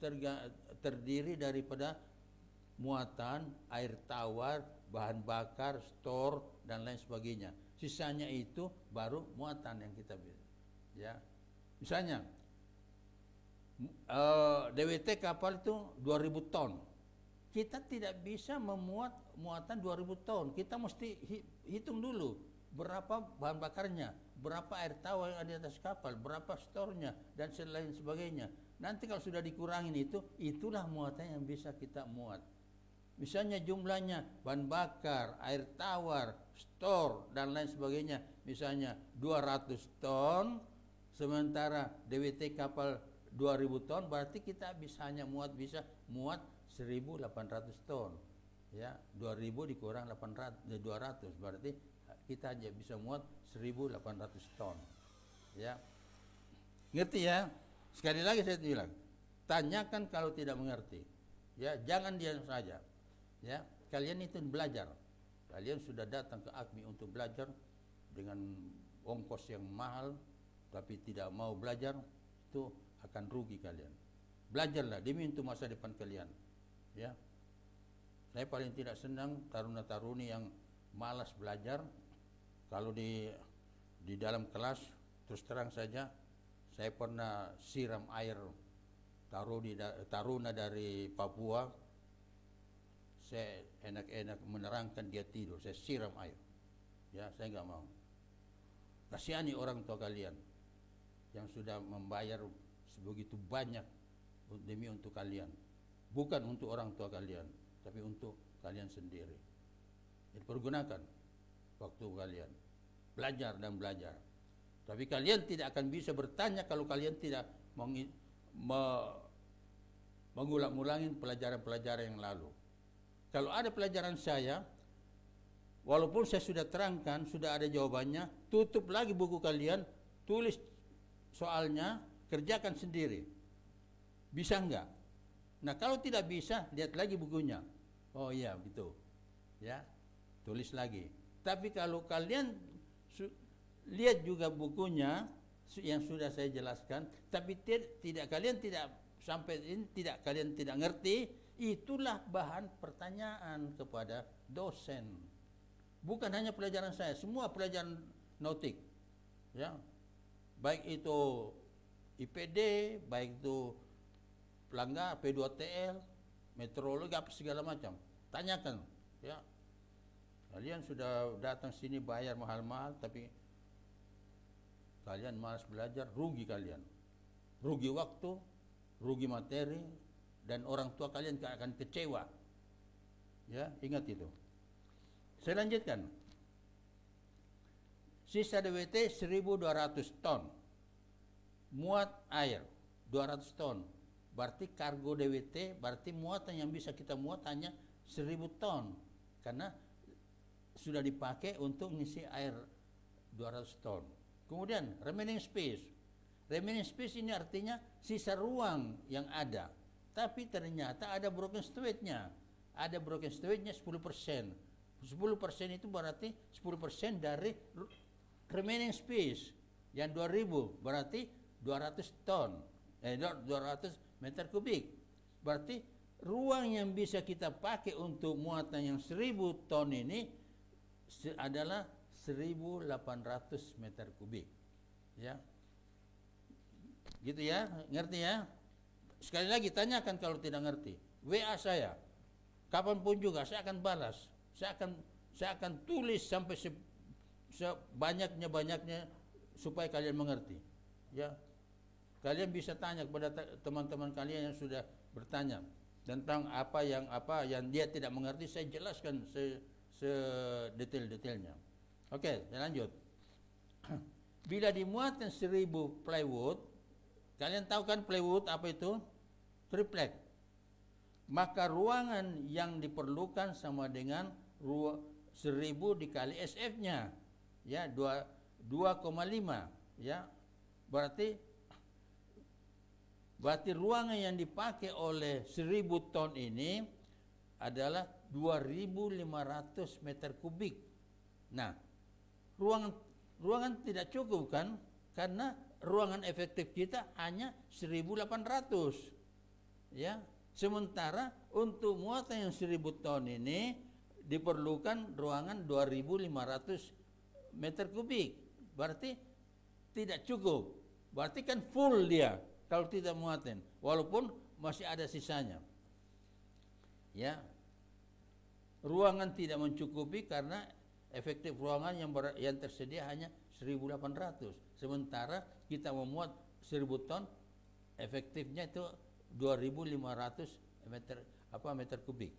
terga, terdiri daripada muatan, air tawar, bahan bakar, stor dan lain sebagainya. Sisanya itu baru muatan yang kita ya. Misalnya uh, eh, DWT kapal itu 2000 ton kita tidak bisa memuat muatan 2000 ton. Kita mesti hitung dulu berapa bahan bakarnya, berapa air tawar yang ada di atas kapal, berapa stornya dan selain sebagainya. Nanti kalau sudah dikurangin itu, itulah muatan yang bisa kita muat. Misalnya jumlahnya bahan bakar, air tawar, stor dan lain sebagainya. Misalnya 200 ton, sementara DWT kapal 2000 ton, berarti kita bisa hanya muat bisa muat 1.800 ton ya 2.000 dikurang 800 200 ya, berarti kita aja bisa muat 1.800 ton ya ngerti ya sekali lagi saya bilang tanyakan kalau tidak mengerti ya jangan diam saja ya kalian itu belajar kalian sudah datang ke Akmi untuk belajar dengan ongkos yang mahal tapi tidak mau belajar itu akan rugi kalian belajarlah demi untuk masa depan kalian ya saya paling tidak senang taruna-taruni yang malas belajar kalau di di dalam kelas terus terang saja saya pernah siram air taruni taruna dari Papua saya enak-enak menerangkan dia tidur saya siram air ya saya enggak mau kasihani orang tua kalian yang sudah membayar sebegitu banyak demi untuk kalian bukan untuk orang tua kalian, tapi untuk kalian sendiri. Jadi pergunakan waktu kalian, belajar dan belajar. Tapi kalian tidak akan bisa bertanya kalau kalian tidak me, mengulang-ulangin pelajaran-pelajaran yang lalu. Kalau ada pelajaran saya, walaupun saya sudah terangkan, sudah ada jawabannya, tutup lagi buku kalian, tulis soalnya, kerjakan sendiri. Bisa enggak? Nah kalau tidak bisa, lihat lagi bukunya. Oh iya, begitu. Ya, tulis lagi. Tapi kalau kalian lihat juga bukunya yang sudah saya jelaskan, tapi tidak kalian tidak sampai ini tidak kalian tidak ngerti, itulah bahan pertanyaan kepada dosen. Bukan hanya pelajaran saya, semua pelajaran notik Ya. Baik itu IPD, baik itu pelanggar, P2TL, meteorologi apa segala macam. Tanyakan, ya. Kalian sudah datang sini bayar mahal-mahal tapi kalian malas belajar, rugi kalian. Rugi waktu, rugi materi dan orang tua kalian akan kecewa. Ya, ingat itu. Saya lanjutkan. Sisa DWT 1200 ton. Muat air 200 ton Berarti kargo DWT, berarti muatan yang bisa kita muat hanya seribu ton. Karena sudah dipakai untuk ngisi air 200 ton. Kemudian remaining space. Remaining space ini artinya sisa ruang yang ada. Tapi ternyata ada broken stowage-nya. Ada broken stowage-nya 10%. 10% itu berarti 10% dari remaining space yang 2000 berarti 200 ton. Eh 200 meter kubik. Berarti ruang yang bisa kita pakai untuk muatan yang 1000 ton ini adalah 1800 meter kubik. Ya. Gitu ya, ngerti ya? Sekali lagi tanyakan kalau tidak ngerti. WA saya. Kapanpun juga saya akan balas. Saya akan saya akan tulis sampai sebanyaknya-banyaknya supaya kalian mengerti. Ya, Kalian bisa tanya kepada teman-teman kalian yang sudah bertanya tentang apa yang apa yang dia tidak mengerti saya jelaskan se sedetail-detailnya. Oke, okay, lanjut. <clears throat> Bila dimuatkan seribu plywood, kalian tahu kan plywood apa itu? Triplek. Maka ruangan yang diperlukan sama dengan seribu dikali SF-nya, ya 2,5 ya. Berarti Berarti ruangan yang dipakai oleh 1000 ton ini adalah 2500 meter kubik. Nah, ruangan ruangan tidak cukup kan? Karena ruangan efektif kita hanya 1800. Ya. Sementara untuk muatan yang 1000 ton ini diperlukan ruangan 2500 meter kubik. Berarti tidak cukup. Berarti kan full dia kalau tidak muatin walaupun masih ada sisanya ya ruangan tidak mencukupi karena efektif ruangan yang ber, yang tersedia hanya 1800 sementara kita memuat 1000 ton efektifnya itu 2500 meter apa meter kubik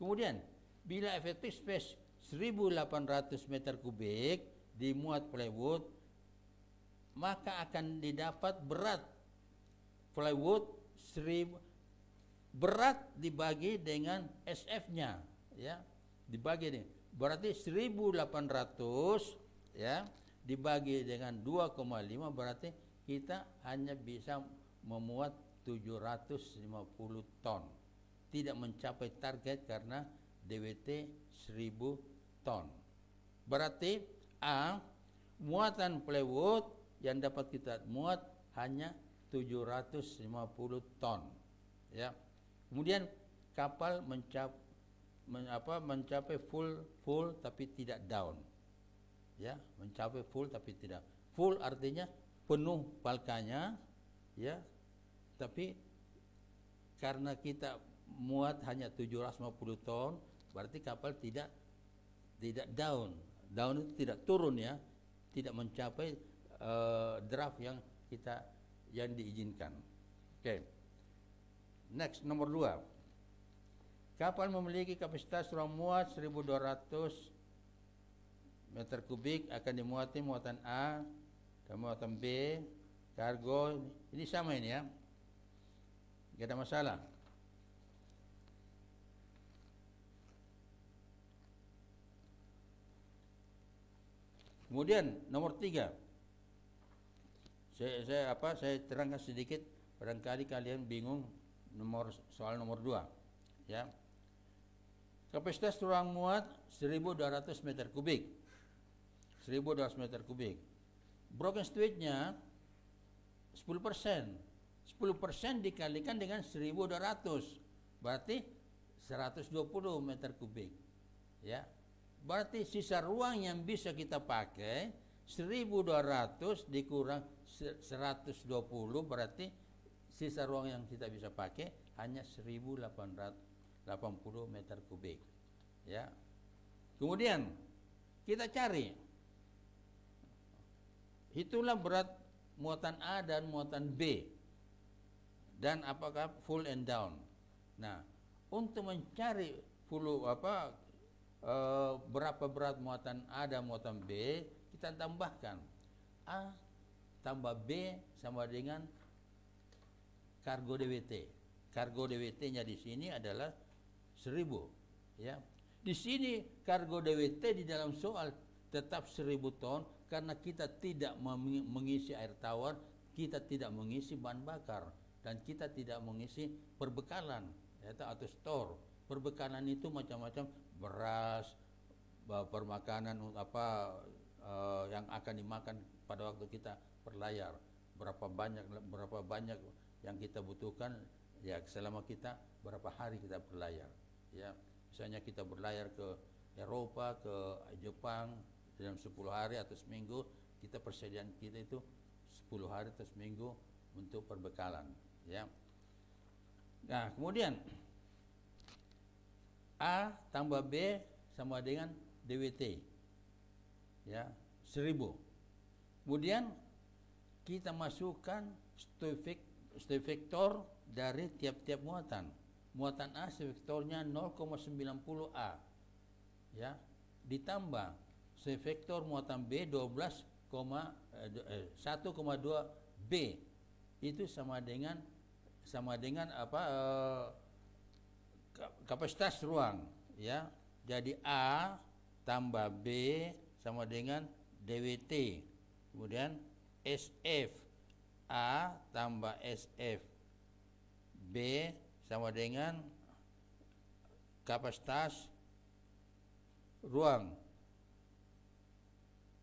kemudian bila efektif space 1800 meter kubik dimuat plywood maka akan didapat berat plywood seri berat dibagi dengan SF-nya ya dibagi nih berarti 1800 ya dibagi dengan 2,5 berarti kita hanya bisa memuat 750 ton tidak mencapai target karena DWT 1000 ton berarti A muatan plywood yang dapat kita muat hanya 750 ton ya kemudian kapal mencap, men, apa, mencapai full full tapi tidak down ya mencapai full tapi tidak full artinya penuh palkanya ya tapi karena kita muat hanya 750 ton berarti kapal tidak tidak down down itu tidak turun ya tidak mencapai uh, draft yang kita yang diizinkan. Oke. Okay. Next nomor dua. Kapal memiliki kapasitas ruang muat 1200 meter kubik akan dimuati muatan A dan muatan B, kargo. Ini sama ini ya. Tidak ada masalah. Kemudian nomor tiga, saya, saya apa saya terangkan sedikit barangkali kalian bingung nomor soal nomor dua ya kapasitas ruang muat 1200 meter kubik 1200 meter kubik broken nya 10 persen 10 persen dikalikan dengan 1200 berarti 120 meter kubik ya berarti sisa ruang yang bisa kita pakai 1200 dikurang 120 berarti sisa ruang yang kita bisa pakai hanya 1880 meter kubik. Ya. Kemudian kita cari itulah berat muatan A dan muatan B dan apakah full and down. Nah, untuk mencari full apa e, berapa berat muatan A dan muatan B kita tambahkan A tambah B sama dengan kargo DWT. Kargo DWT-nya di sini adalah 1000 ya. Di sini kargo DWT di dalam soal tetap 1000 ton karena kita tidak mengisi air tawar, kita tidak mengisi bahan bakar dan kita tidak mengisi perbekalan yaitu atau store. Perbekalan itu macam-macam beras, permakanan apa uh, yang akan dimakan pada waktu kita berlayar berapa banyak berapa banyak yang kita butuhkan ya selama kita berapa hari kita berlayar ya misalnya kita berlayar ke Eropa ke Jepang dalam 10 hari atau seminggu kita persediaan kita itu 10 hari atau seminggu untuk perbekalan ya nah kemudian A tambah B sama dengan DWT ya seribu. Kemudian kita masukkan stoivek, dari tiap-tiap muatan. Muatan A stoivektornya 0,90 A. Ya, ditambah stoivektor muatan B 12, eh, B. Itu sama dengan sama dengan apa eh, kapasitas ruang ya. Jadi A tambah B sama dengan DWT, kemudian SF A tambah SF B sama dengan kapasitas ruang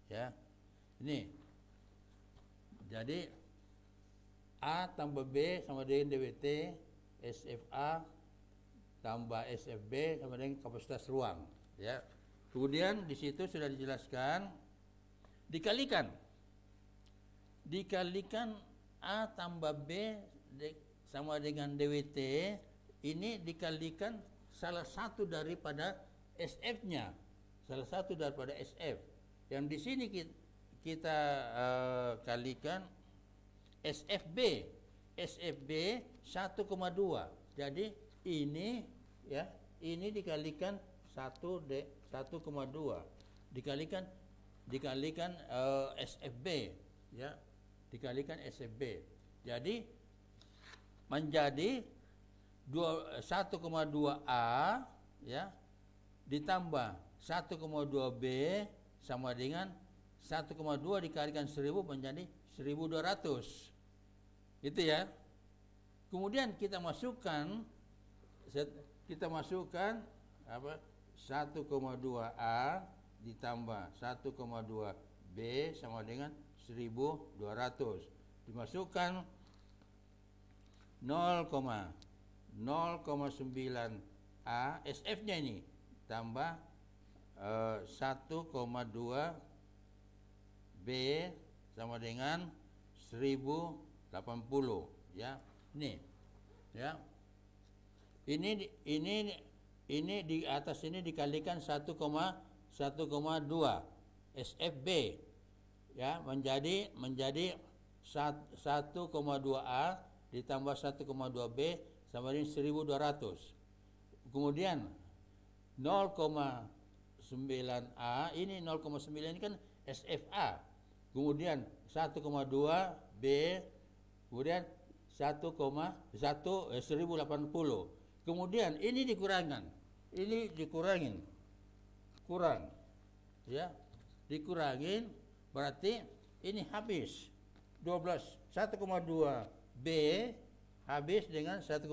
ya ini jadi A tambah B sama dengan DWT SFA tambah SFB sama dengan kapasitas ruang ya kemudian di situ sudah dijelaskan dikalikan dikalikan A tambah B sama dengan DWT ini dikalikan salah satu daripada SF-nya salah satu daripada SF yang di sini kita, kita uh, eh, kalikan SFB SFB 1,2 jadi ini ya ini dikalikan 1 D 1,2 dikalikan dikalikan uh, eh, SFB ya dikalikan SFB jadi menjadi 1,2A ya ditambah 1,2B sama dengan 1,2 dikalikan 1000 menjadi 1200 itu ya kemudian kita masukkan kita masukkan apa 1,2A ditambah 1,2 B sama dengan 1200 dimasukkan 0,0,9 A SF nya ini tambah uh, eh, 1,2 B sama dengan 1080 ya nih ya ini ya. ini ini di atas ini dikalikan 1,2 1,2 SFB ya menjadi menjadi 1,2 A ditambah 1,2 B sama dengan 1200. Kemudian 0,9 A ini 0,9 ini kan SFA. Kemudian 1,2 B kemudian 1 eh, 1080. Kemudian ini dikurangkan. Ini dikurangin kurang ya dikurangin berarti ini habis 12 1,2 B habis dengan 1,2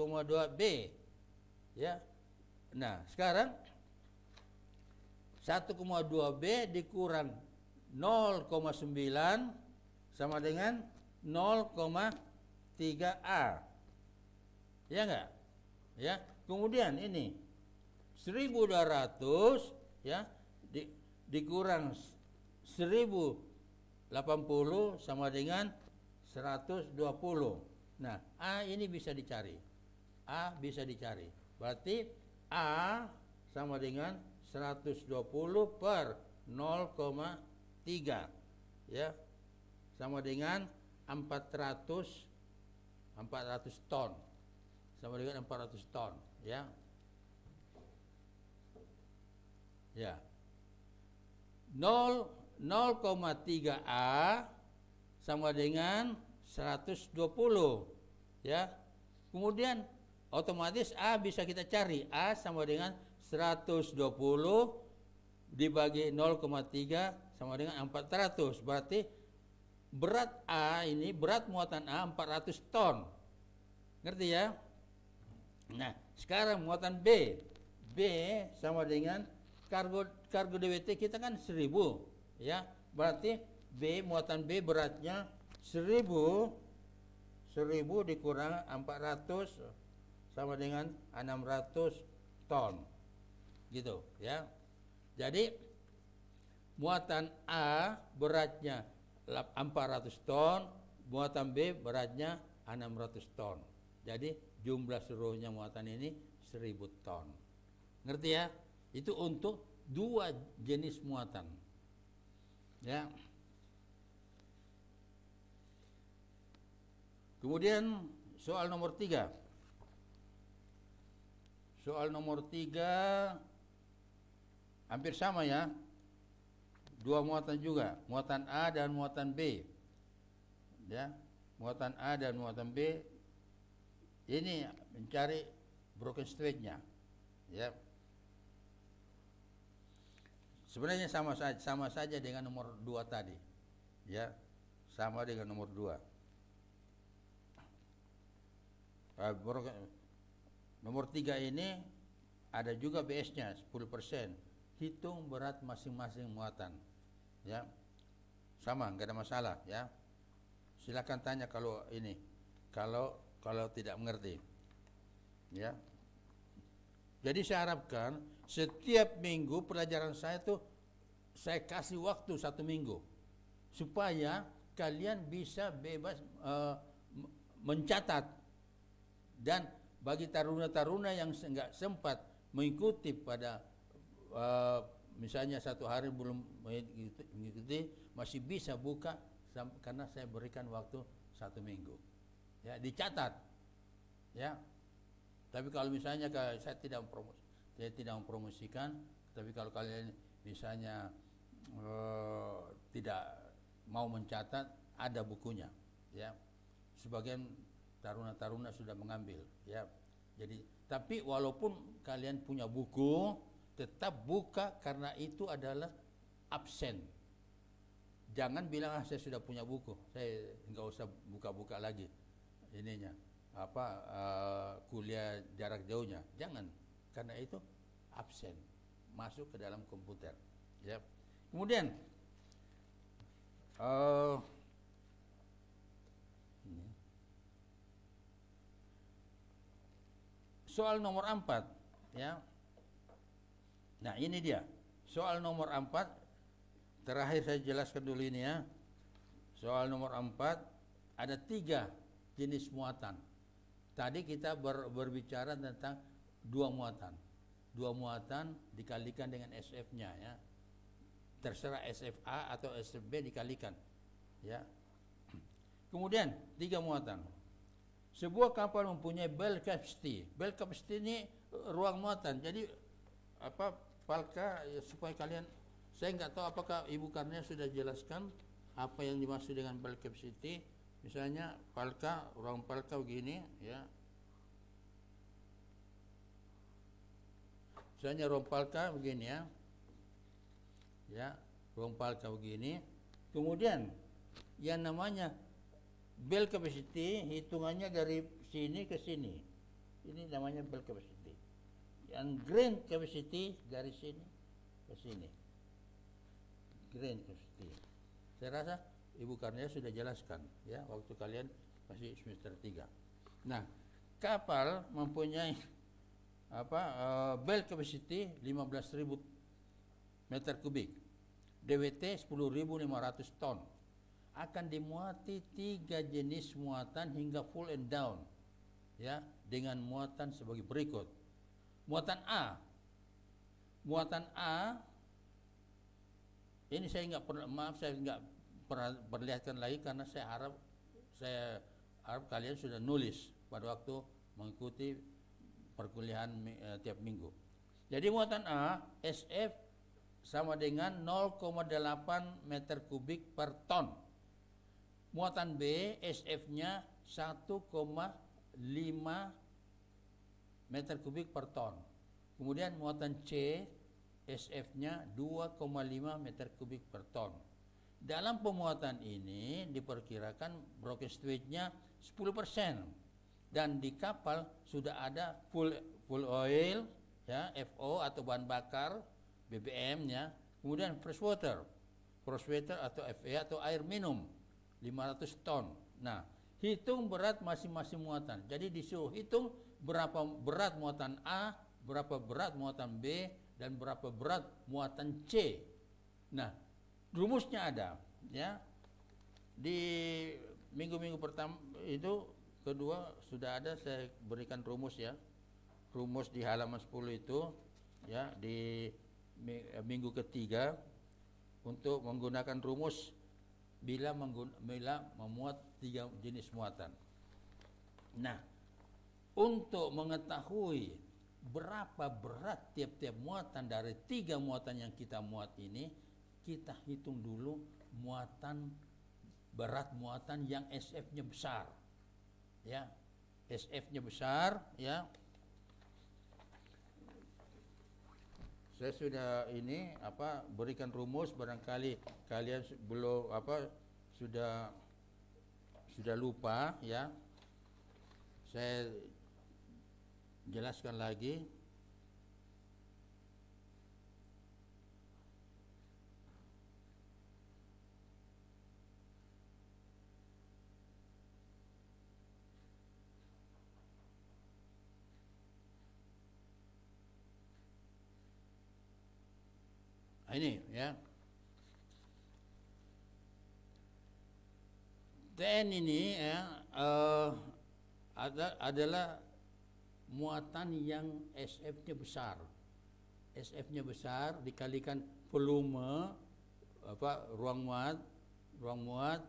B ya nah sekarang 1,2 B dikurang 0,9 sama dengan 0,3 A ya enggak ya kemudian ini 1200 ya di, dikurang 1080 sama dengan 120 nah A ini bisa dicari A bisa dicari berarti A sama dengan 120 per 0,3 ya sama dengan 400 400 ton sama dengan 400 ton ya Ya. 0,3 A sama dengan 120. Ya. Kemudian otomatis A bisa kita cari. A sama dengan 120 dibagi 0,3 sama dengan 400. Berarti berat A ini, berat muatan A 400 ton. Ngerti ya? Nah, sekarang muatan B. B sama dengan kargo kargo DWT kita kan 1000 ya. Berarti B muatan B beratnya 1000 1000 dikurang 400 sama dengan 600 ton. Gitu ya. Jadi muatan A beratnya 400 ton, muatan B beratnya 600 ton. Jadi jumlah seluruhnya muatan ini 1000 ton. Ngerti ya? Itu untuk dua jenis muatan. Ya. Kemudian soal nomor tiga. Soal nomor tiga hampir sama ya. Dua muatan juga, muatan A dan muatan B. Ya, muatan A dan muatan B ini mencari broken straight-nya. Ya. Sebenarnya sama saja, sama saja dengan nomor dua tadi. Ya, sama dengan nomor dua. Eh, nomor tiga ini ada juga BS-nya 10%. Hitung berat masing-masing muatan. Ya. Sama, nggak ada masalah ya. Silakan tanya kalau ini kalau kalau tidak mengerti. Ya. Jadi saya harapkan setiap minggu pelajaran saya itu saya kasih waktu satu minggu supaya kalian bisa bebas uh, mencatat dan bagi taruna-taruna yang nggak sempat mengikuti pada uh, misalnya satu hari belum mengikuti masih bisa buka karena saya berikan waktu satu minggu ya dicatat ya tapi kalau misalnya saya tidak promos saya tidak mempromosikan tapi kalau kalian misalnya uh, tidak mau mencatat ada bukunya ya sebagian taruna-taruna sudah mengambil ya jadi tapi walaupun kalian punya buku tetap buka karena itu adalah absen jangan bilang ah saya sudah punya buku saya nggak usah buka-buka lagi ininya apa uh, kuliah jarak jauhnya jangan karena itu absen masuk ke dalam komputer. Ya. Kemudian uh, soal nomor empat, ya. Nah ini dia soal nomor empat. Terakhir saya jelaskan dulu ini ya. Soal nomor empat ada tiga jenis muatan. Tadi kita ber, berbicara tentang dua muatan. Dua muatan dikalikan dengan SF-nya ya. Terserah SFA atau SFB dikalikan. Ya. Kemudian tiga muatan. Sebuah kapal mempunyai bell capacity. Bell capacity ini eh, ruang muatan. Jadi apa palka ya, supaya kalian saya nggak tahu apakah Ibu Karnia sudah jelaskan apa yang dimaksud dengan bell capacity. Misalnya palka, ruang palka begini ya, misalnya rompalka begini ya ya rompalka begini kemudian yang namanya bell capacity hitungannya dari sini ke sini ini namanya bell capacity yang grain capacity dari sini ke sini grain capacity saya rasa Ibu Karnia sudah jelaskan ya waktu kalian masih semester 3 nah kapal mempunyai apa uh, belt capacity 15.000 meter kubik, DWT 10.500 ton. Akan dimuati tiga jenis muatan hingga full and down, ya dengan muatan sebagai berikut. Muatan A, muatan A ini saya nggak pernah maaf saya nggak pernah perlihatkan lagi karena saya harap saya harap kalian sudah nulis pada waktu mengikuti perkuliahan uh, tiap minggu. Jadi muatan A, SF sama dengan 0,8 meter kubik per ton. Muatan B, SF-nya 1,5 meter kubik per ton. Kemudian muatan C, SF-nya 2,5 meter kubik per ton. Dalam pemuatan ini diperkirakan broken weight-nya 10 persen dan di kapal sudah ada full full oil ya FO atau bahan bakar BBM-nya kemudian fresh water fresh water atau FE atau air minum 500 ton nah hitung berat masing-masing muatan jadi disuruh hitung berapa berat muatan A berapa berat muatan B dan berapa berat muatan C nah rumusnya ada ya di minggu-minggu pertama itu Kedua, sudah ada saya berikan rumus ya. Rumus di halaman 10 itu ya di eh, minggu ketiga untuk menggunakan rumus bila bila memuat tiga jenis muatan. Nah, untuk mengetahui berapa berat tiap-tiap muatan dari tiga muatan yang kita muat ini, kita hitung dulu muatan berat muatan yang SF-nya besar ya SF-nya besar ya saya sudah ini apa berikan rumus barangkali kalian belum apa sudah sudah lupa ya saya jelaskan lagi Nah, ini ya. TN ini ya uh, ada, adalah muatan yang SF-nya besar. SF-nya besar dikalikan volume apa ruang muat, ruang muat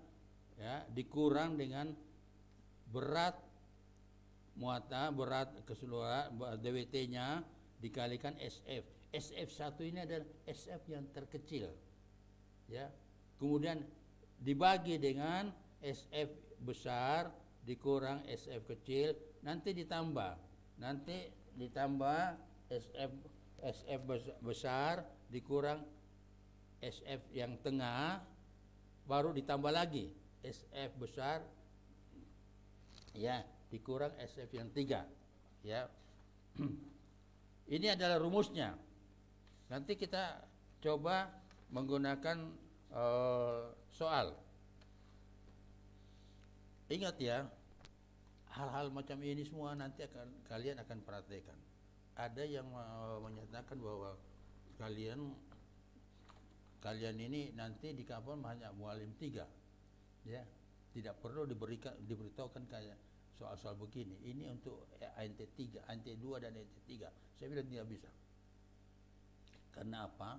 ya dikurang dengan berat muatan, berat keseluruhan DWT-nya dikalikan SF. SF1 ini adalah SF yang terkecil. Ya. Kemudian dibagi dengan SF besar dikurang SF kecil, nanti ditambah. Nanti ditambah SF SF besar dikurang SF yang tengah baru ditambah lagi SF besar ya dikurang SF yang tiga ya <clears throat> ini adalah rumusnya Nanti kita coba menggunakan uh, soal. Ingat ya, hal-hal macam ini semua nanti akan kalian akan perhatikan. Ada yang uh, menyatakan bahwa kalian kalian ini nanti di kampung banyak mualim tiga, ya tidak perlu diberikan diberitahukan kayak soal-soal begini. Ini untuk ant 3 ant 2 dan ant 3 Saya bilang tidak bisa. Karena apa?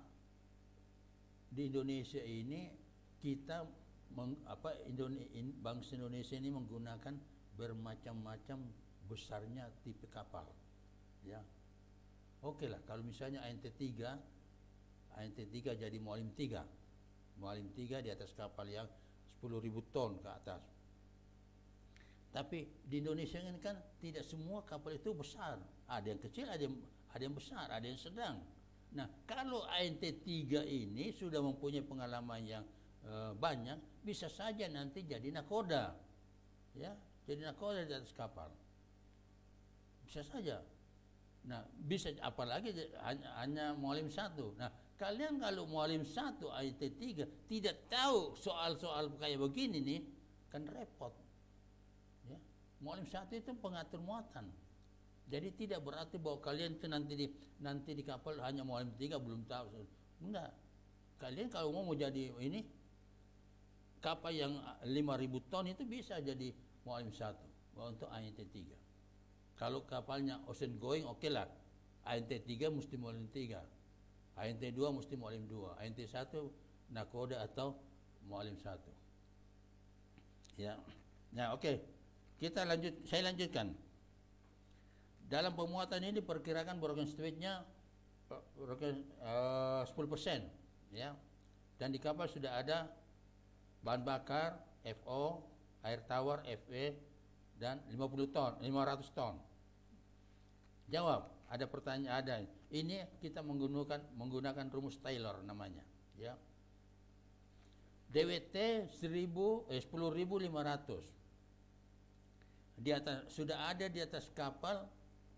Di Indonesia ini kita meng, apa Indonesia, bangsa Indonesia ini menggunakan bermacam-macam besarnya tipe kapal. Ya. Oke lah kalau misalnya ANT3 ANT3 jadi mualim 3. Mualim 3 di atas kapal yang 10.000 ton ke atas. Tapi di Indonesia ini kan tidak semua kapal itu besar. Ada yang kecil, ada yang, ada yang besar, ada yang sedang. Nah, kalau ANT3 ini sudah mempunyai pengalaman yang e, banyak, bisa saja nanti jadi nakoda. Ya, jadi nakoda di atas kapal. Bisa saja. Nah, bisa apalagi hanya, hanya mualim satu. Nah, kalian kalau mualim satu ANT3 tidak tahu soal-soal kayak begini nih, kan repot. Ya. Mualim satu itu pengatur muatan jadi tidak berarti bahwa kalian itu nanti di nanti di kapal hanya mualim tiga belum tahu. Enggak. Kalian kalau mau mau jadi ini kapal yang 5000 ton itu bisa jadi mualim satu untuk ANT 3. Kalau kapalnya ocean going oke okay lah. ANT 3 mesti mualim tiga, ANT 2 mesti mualim dua, ANT 1 nakoda atau mualim satu. Ya. Nah, oke. Okay. Kita lanjut saya lanjutkan. Dalam pemuatan ini perkirakan broken streetnya uh, 10% ya. Dan di kapal sudah ada bahan bakar FO, air tawar FE dan 50 ton, 500 ton. Jawab, ada pertanyaan ada. Ini kita menggunakan menggunakan rumus Taylor namanya, ya. DWT 1000 eh, 10500. Di atas sudah ada di atas kapal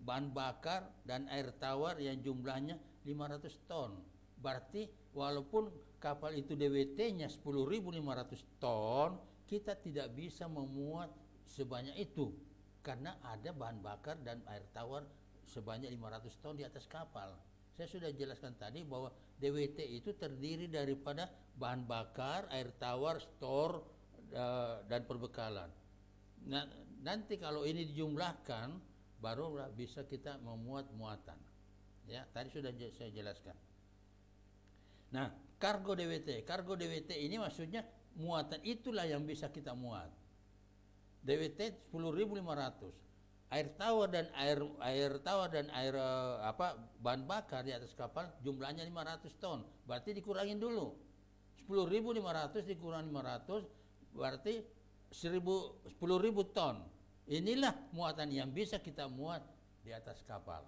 bahan bakar dan air tawar yang jumlahnya 500 ton. Berarti walaupun kapal itu DWT-nya 10.500 ton, kita tidak bisa memuat sebanyak itu karena ada bahan bakar dan air tawar sebanyak 500 ton di atas kapal. Saya sudah jelaskan tadi bahwa DWT itu terdiri daripada bahan bakar, air tawar, store, eh, dan perbekalan. Nah, nanti kalau ini dijumlahkan, barulah bisa kita memuat muatan. Ya, tadi sudah saya jelaskan. Nah, kargo DWT, kargo DWT ini maksudnya muatan itulah yang bisa kita muat. DWT 10.500. Air tawar dan air air tawar dan air eh, apa bahan bakar di atas kapal jumlahnya 500 ton. Berarti dikurangin dulu. 10.500 dikurangin 500 berarti 10.000 ton. Inilah muatan yang bisa kita muat di atas kapal.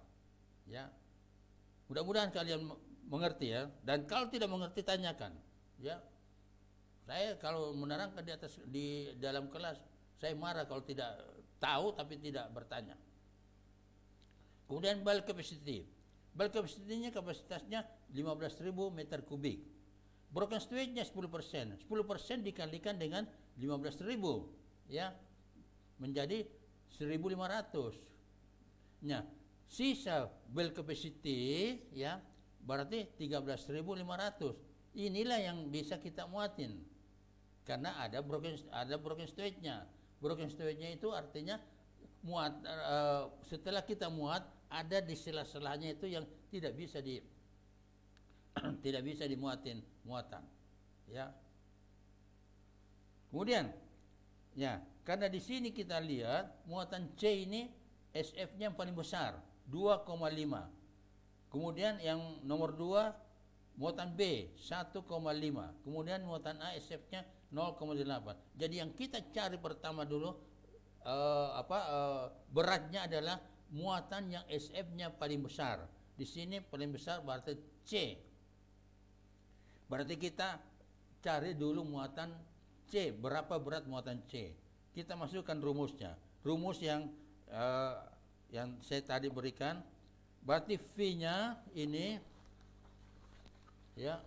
Ya. Mudah-mudahan kalian mengerti ya. Dan kalau tidak mengerti tanyakan. Ya. Saya kalau menerangkan di atas di dalam kelas, saya marah kalau tidak tahu tapi tidak bertanya. Kemudian bal capacity. Bal capacity-nya kapasitasnya 15.000 meter kubik. Broken stage-nya 10%. 10% dikalikan dengan 15.000 ya menjadi 1500 nah sisa bel capacity ya berarti 13.500 inilah yang bisa kita muatin karena ada broken ada broken stage-nya broken stage-nya itu artinya muat uh, setelah kita muat ada di sela-selanya itu yang tidak bisa di <clears throat> tidak bisa dimuatin muatan ya kemudian ya karena di sini kita lihat muatan C ini SF-nya yang paling besar, 2,5. Kemudian yang nomor 2 muatan B 1,5. Kemudian muatan A SF-nya 0,8. Jadi yang kita cari pertama dulu uh, apa uh, beratnya adalah muatan yang SF-nya paling besar. Di sini paling besar berarti C. Berarti kita cari dulu muatan C, berapa berat muatan C kita masukkan rumusnya. Rumus yang uh, yang saya tadi berikan, berarti v-nya ini ya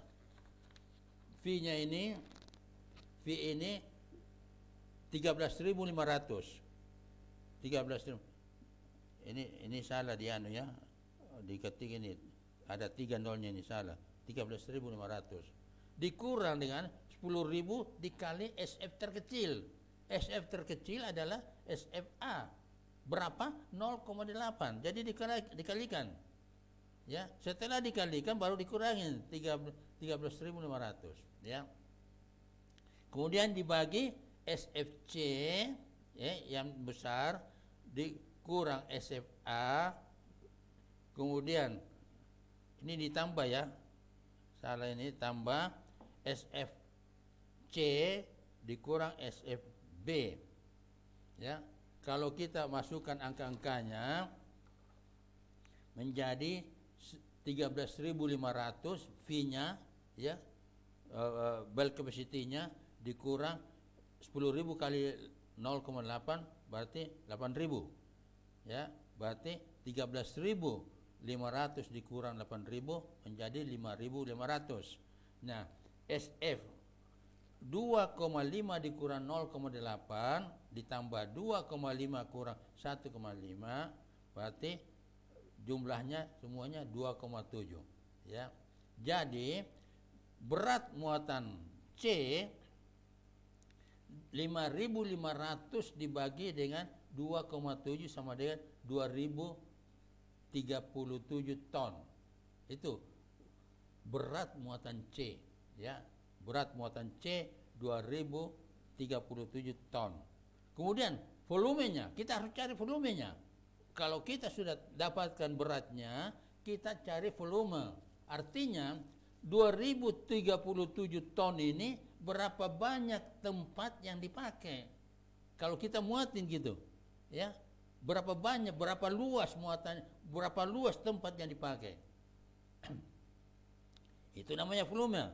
v-nya ini v ini 13.500. 13.000 ini ini salah di anu ya. Diketik ini ada tiga nolnya ini salah. 13.500 dikurang dengan 10.000 dikali SF terkecil. SF terkecil adalah SFA. Berapa? 0,8. Jadi dikalikan. Ya, setelah dikalikan baru dikurangin 13.500, ya. Kemudian dibagi SFC ya, yang besar dikurang SFA kemudian ini ditambah ya salah ini tambah SFC dikurang SFA B. Ya. Kalau kita masukkan angka-angkanya menjadi 13.500 V-nya ya uh, e, e, bulk capacity-nya dikurang 10.000 kali 0,8 berarti 8.000. Ya, berarti 13.500 dikurang 8.000 menjadi 5.500. Nah, SF 2,5 dikurang 0,8 ditambah 2,5 kurang 1,5 berarti jumlahnya semuanya 2,7 ya. Jadi berat muatan C 5500 dibagi dengan 2,7 sama dengan 2037 ton. Itu berat muatan C ya berat muatan C 2037 ton. Kemudian volumenya, kita harus cari volumenya. Kalau kita sudah dapatkan beratnya, kita cari volume. Artinya 2037 ton ini berapa banyak tempat yang dipakai. Kalau kita muatin gitu, ya. Berapa banyak, berapa luas muatan, berapa luas tempat yang dipakai. <clears throat> Itu namanya volume.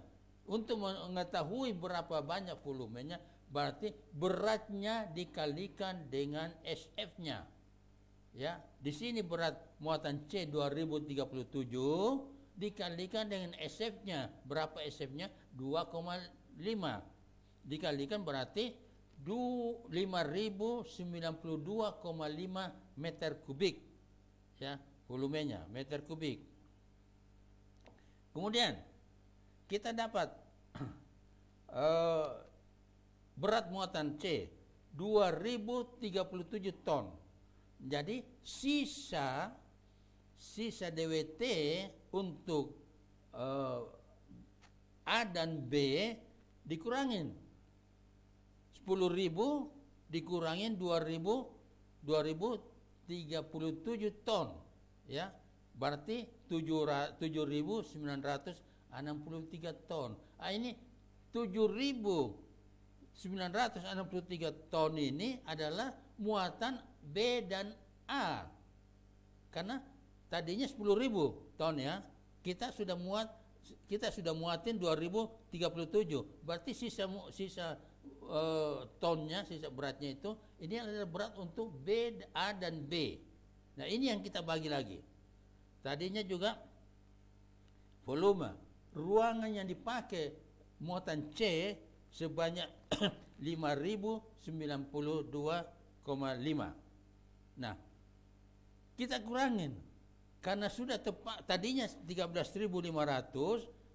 Untuk mengetahui berapa banyak volumenya, berarti beratnya dikalikan dengan SF-nya. Ya, di sini berat muatan C 2037 dikalikan dengan SF-nya. Berapa SF-nya? 2,5. Dikalikan berarti 5092,5 meter kubik. Ya, volumenya meter kubik. Kemudian kita dapat uh, <clears throat> berat muatan C 2037 ton. Jadi sisa sisa DWT untuk uh, A dan B dikurangin 10.000 dikurangin 2000 2037 ton ya berarti 7.900 63 ton. Nah, ini 7.963 ton ini adalah muatan B dan A. Karena tadinya 10.000 ton ya. Kita sudah muat kita sudah muatin 2037. Berarti sisa sisa e, tonnya, sisa beratnya itu ini adalah berat untuk B, A dan B. Nah, ini yang kita bagi lagi. Tadinya juga volume ruangan yang dipakai muatan C sebanyak 5092,5. <clears throat> Nah, kita kurangin karena sudah tepat tadinya 13.500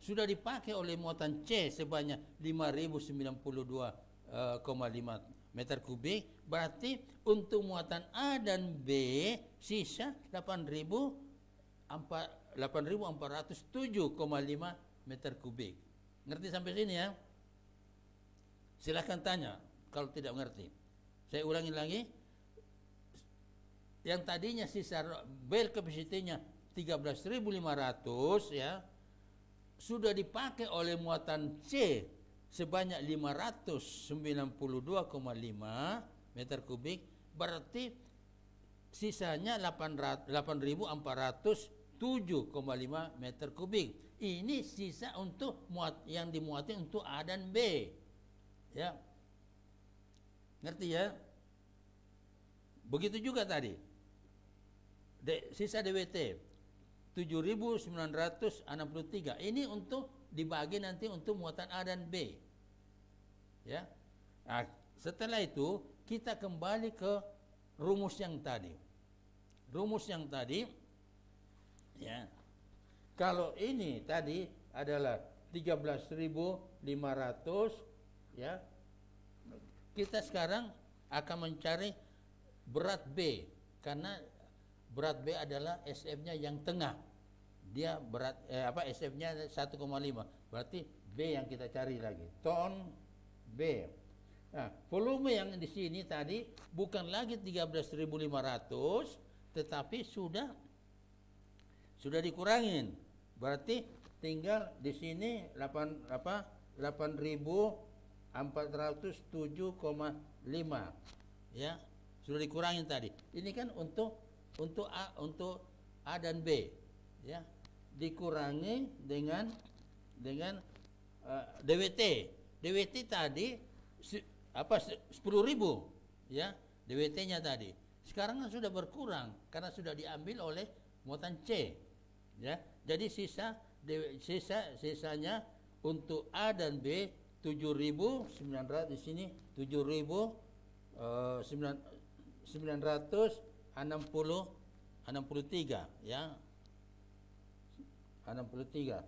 sudah dipakai oleh muatan C sebanyak 5092,5 eh, meter kubik berarti untuk muatan A dan B sisa 8.407,5 meter kubik. Ngerti sampai sini ya? Silahkan tanya kalau tidak mengerti. Saya ulangi lagi. Yang tadinya sisa bel capacity-nya 13.500 ya sudah dipakai oleh muatan C sebanyak 592,5 meter kubik berarti sisanya 8.400 7,5 meter kubik. Ini sisa untuk muat yang dimuatin untuk A dan B. Ya. Ngerti ya? Begitu juga tadi. De, sisa DWT 7.963. Ini untuk dibagi nanti untuk muatan A dan B. Ya. Nah, setelah itu kita kembali ke rumus yang tadi. Rumus yang tadi Ya. Kalau ini tadi adalah 13.500 ya. Kita sekarang akan mencari berat B karena berat B adalah SF-nya yang tengah. Dia berat eh, apa SF-nya 1,5. Berarti B yang kita cari lagi. Ton B. Nah, volume yang di sini tadi bukan lagi 13.500 tetapi sudah sudah dikurangin. Berarti tinggal di sini 8 apa 8.407,5 ya sudah dikurangin tadi ini kan untuk untuk a untuk a dan b ya dikurangi dengan dengan uh, eh, dwt dwt tadi si, apa 10.000 ya dwt-nya tadi sekarang kan sudah berkurang karena sudah diambil oleh muatan c ya jadi sisa sisa sisanya untuk A dan B 7.900 di sini 7.963 eh, ya 63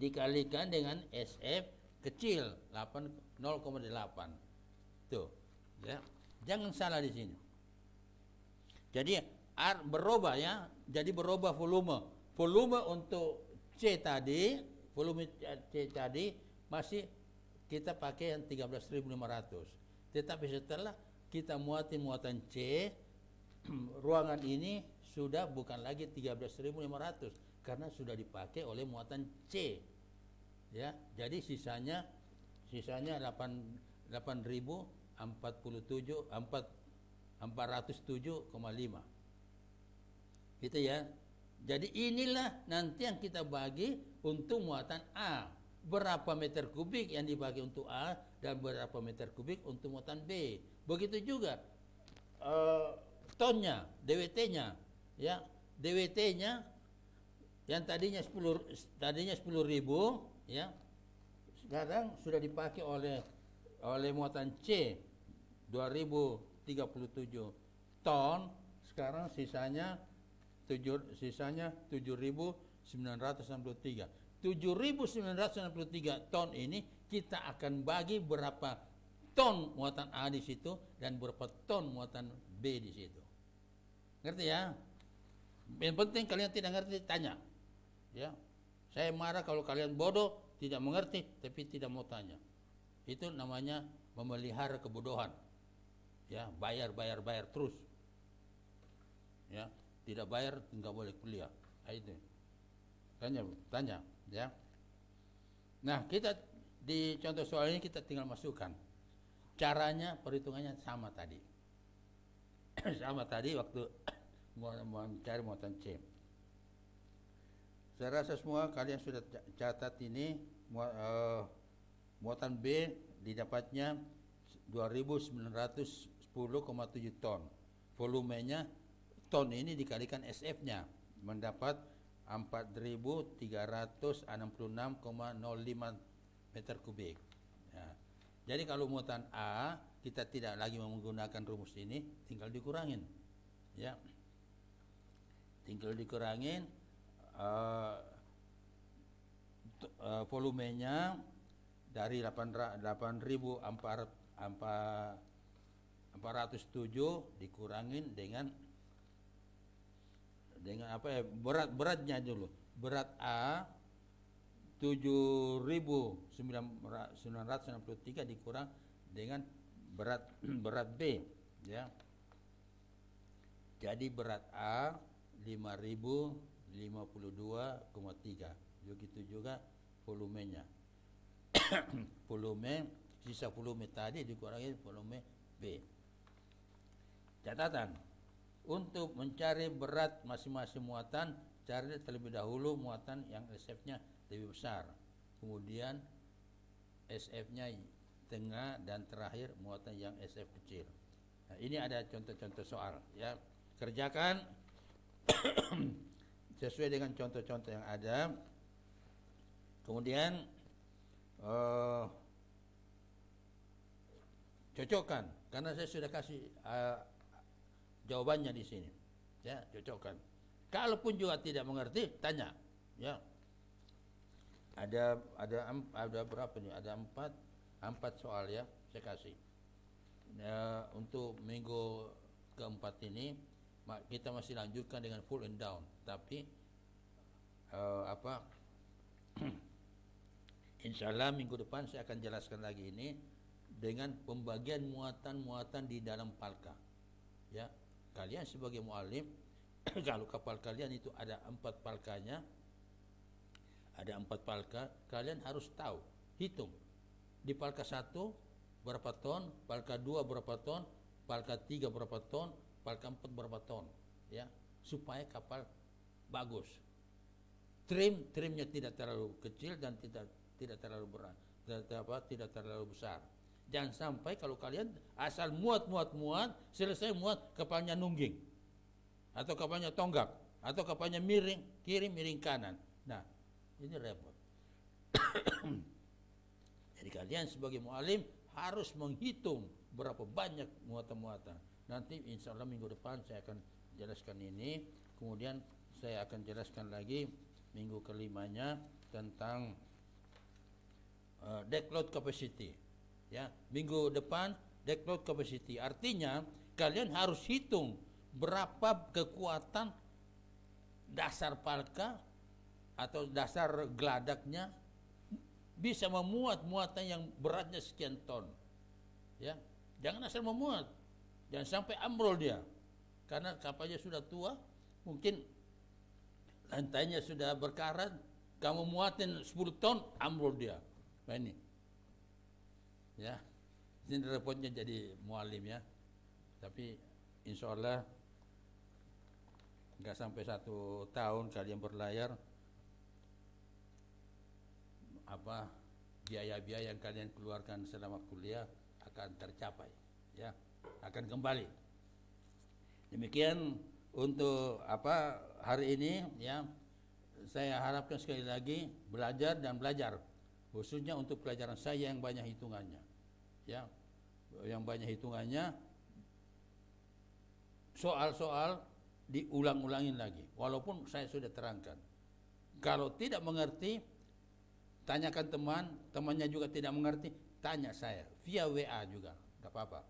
dikalikan dengan SF kecil 0,8 tuh ya jangan salah di sini jadi R berubah ya jadi berubah volume. Volume untuk C tadi, volume C tadi masih kita pakai yang 13.500. Tetapi setelah kita muatin muatan C, <clears throat> ruangan ini sudah bukan lagi 13.500 karena sudah dipakai oleh muatan C. Ya, jadi sisanya sisanya 8 8.047 4 407,5 Gitu ya. Jadi inilah nanti yang kita bagi untuk muatan A. Berapa meter kubik yang dibagi untuk A dan berapa meter kubik untuk muatan B. Begitu juga uh, tonnya, DWT-nya, ya. DWT-nya yang tadinya 10 tadinya 10.000 ya. Sekarang sudah dipakai oleh oleh muatan C 2037 ton, sekarang sisanya tujuh, sisanya 7.963. 7.963 ton ini kita akan bagi berapa ton muatan A di situ dan berapa ton muatan B di situ. Ngerti ya? Yang penting kalian tidak ngerti tanya. Ya. Saya marah kalau kalian bodoh, tidak mengerti tapi tidak mau tanya. Itu namanya memelihara kebodohan. Ya, bayar bayar bayar terus. Ya tidak bayar nggak boleh kuliah nah, itu tanya tanya ya nah kita di contoh soal ini kita tinggal masukkan caranya perhitungannya sama tadi <clears throat> sama tadi waktu <clears throat> mau mencari muatan C saya rasa semua kalian sudah catat ini uh, muatan B didapatnya 2910,7 ton volumenya ton ini dikalikan SF-nya mendapat 4.366,05 meter kubik. Ya. jadi kalau muatan A kita tidak lagi menggunakan rumus ini, tinggal dikurangin, ya, tinggal dikurangin uh, uh, volumenya dari 8.407 dikurangin dengan dengan apa ya berat beratnya dulu berat A 7.963 dikurang dengan berat <clears throat> berat B ya jadi berat A 5.052,3 begitu juga volumenya <clears throat> volume sisa volume tadi dikurangi volume B catatan untuk mencari berat masing-masing muatan, cari terlebih dahulu muatan yang SF-nya lebih besar. Kemudian SF-nya tengah dan terakhir muatan yang SF kecil. Nah, ini ada contoh-contoh soal ya. Kerjakan <coughs> sesuai dengan contoh-contoh yang ada. Kemudian uh, cocokkan karena saya sudah kasih uh, jawabannya di sini. Ya, cocokkan. Kalaupun juga tidak mengerti, tanya. Ya. Ada ada ada berapa nih? Ada empat empat soal ya saya kasih. Ya, untuk minggu keempat ini kita masih lanjutkan dengan full and down, tapi uh, apa? <clears throat> Insya Allah minggu depan saya akan jelaskan lagi ini dengan pembagian muatan-muatan di dalam palka. Ya, kalian sebagai muallim <clears throat> kalau kapal kalian itu ada empat palkanya ada empat palka kalian harus tahu hitung di palka satu berapa ton palka dua berapa ton palka tiga berapa ton palka empat berapa ton ya supaya kapal bagus trim trimnya tidak terlalu kecil dan tidak tidak terlalu berat tidak, apa, tidak terlalu besar Jangan sampai kalau kalian asal muat muat muat, selesai muat kepalanya nungging atau kepalanya tonggak atau kepalanya miring kiri miring kanan. Nah, ini repot. <coughs> Jadi kalian sebagai mualim harus menghitung berapa banyak muatan-muatan. Nanti insya Allah minggu depan saya akan jelaskan ini. Kemudian saya akan jelaskan lagi minggu kelimanya tentang uh, load capacity ya minggu depan deckload capacity artinya kalian harus hitung berapa kekuatan dasar palka atau dasar geladaknya bisa memuat muatan yang beratnya sekian ton ya jangan asal memuat jangan sampai ambrol dia karena kapalnya sudah tua mungkin lantainya sudah berkarat kamu muatin 10 ton ambrol dia nah ini ya ini repotnya jadi mualim ya tapi insya Allah nggak sampai satu tahun kalian berlayar apa biaya-biaya yang kalian keluarkan selama kuliah akan tercapai ya akan kembali demikian untuk apa hari ini ya saya harapkan sekali lagi belajar dan belajar khususnya untuk pelajaran saya yang banyak hitungannya ya yang banyak hitungannya soal-soal diulang-ulangin lagi walaupun saya sudah terangkan kalau tidak mengerti tanyakan teman temannya juga tidak mengerti tanya saya via WA juga nggak apa-apa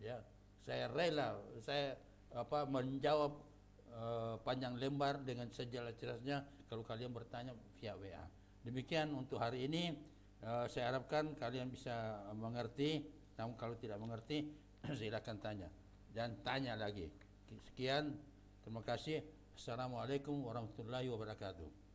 ya saya rela saya apa menjawab uh, panjang lembar dengan sejelas-jelasnya kalau kalian bertanya via WA demikian untuk hari ini Uh, saya harapkan kalian bisa mengerti. Namun kalau tidak mengerti, silakan <clears throat> tanya dan tanya lagi. Sekian, terima kasih. Assalamualaikum warahmatullahi wabarakatuh.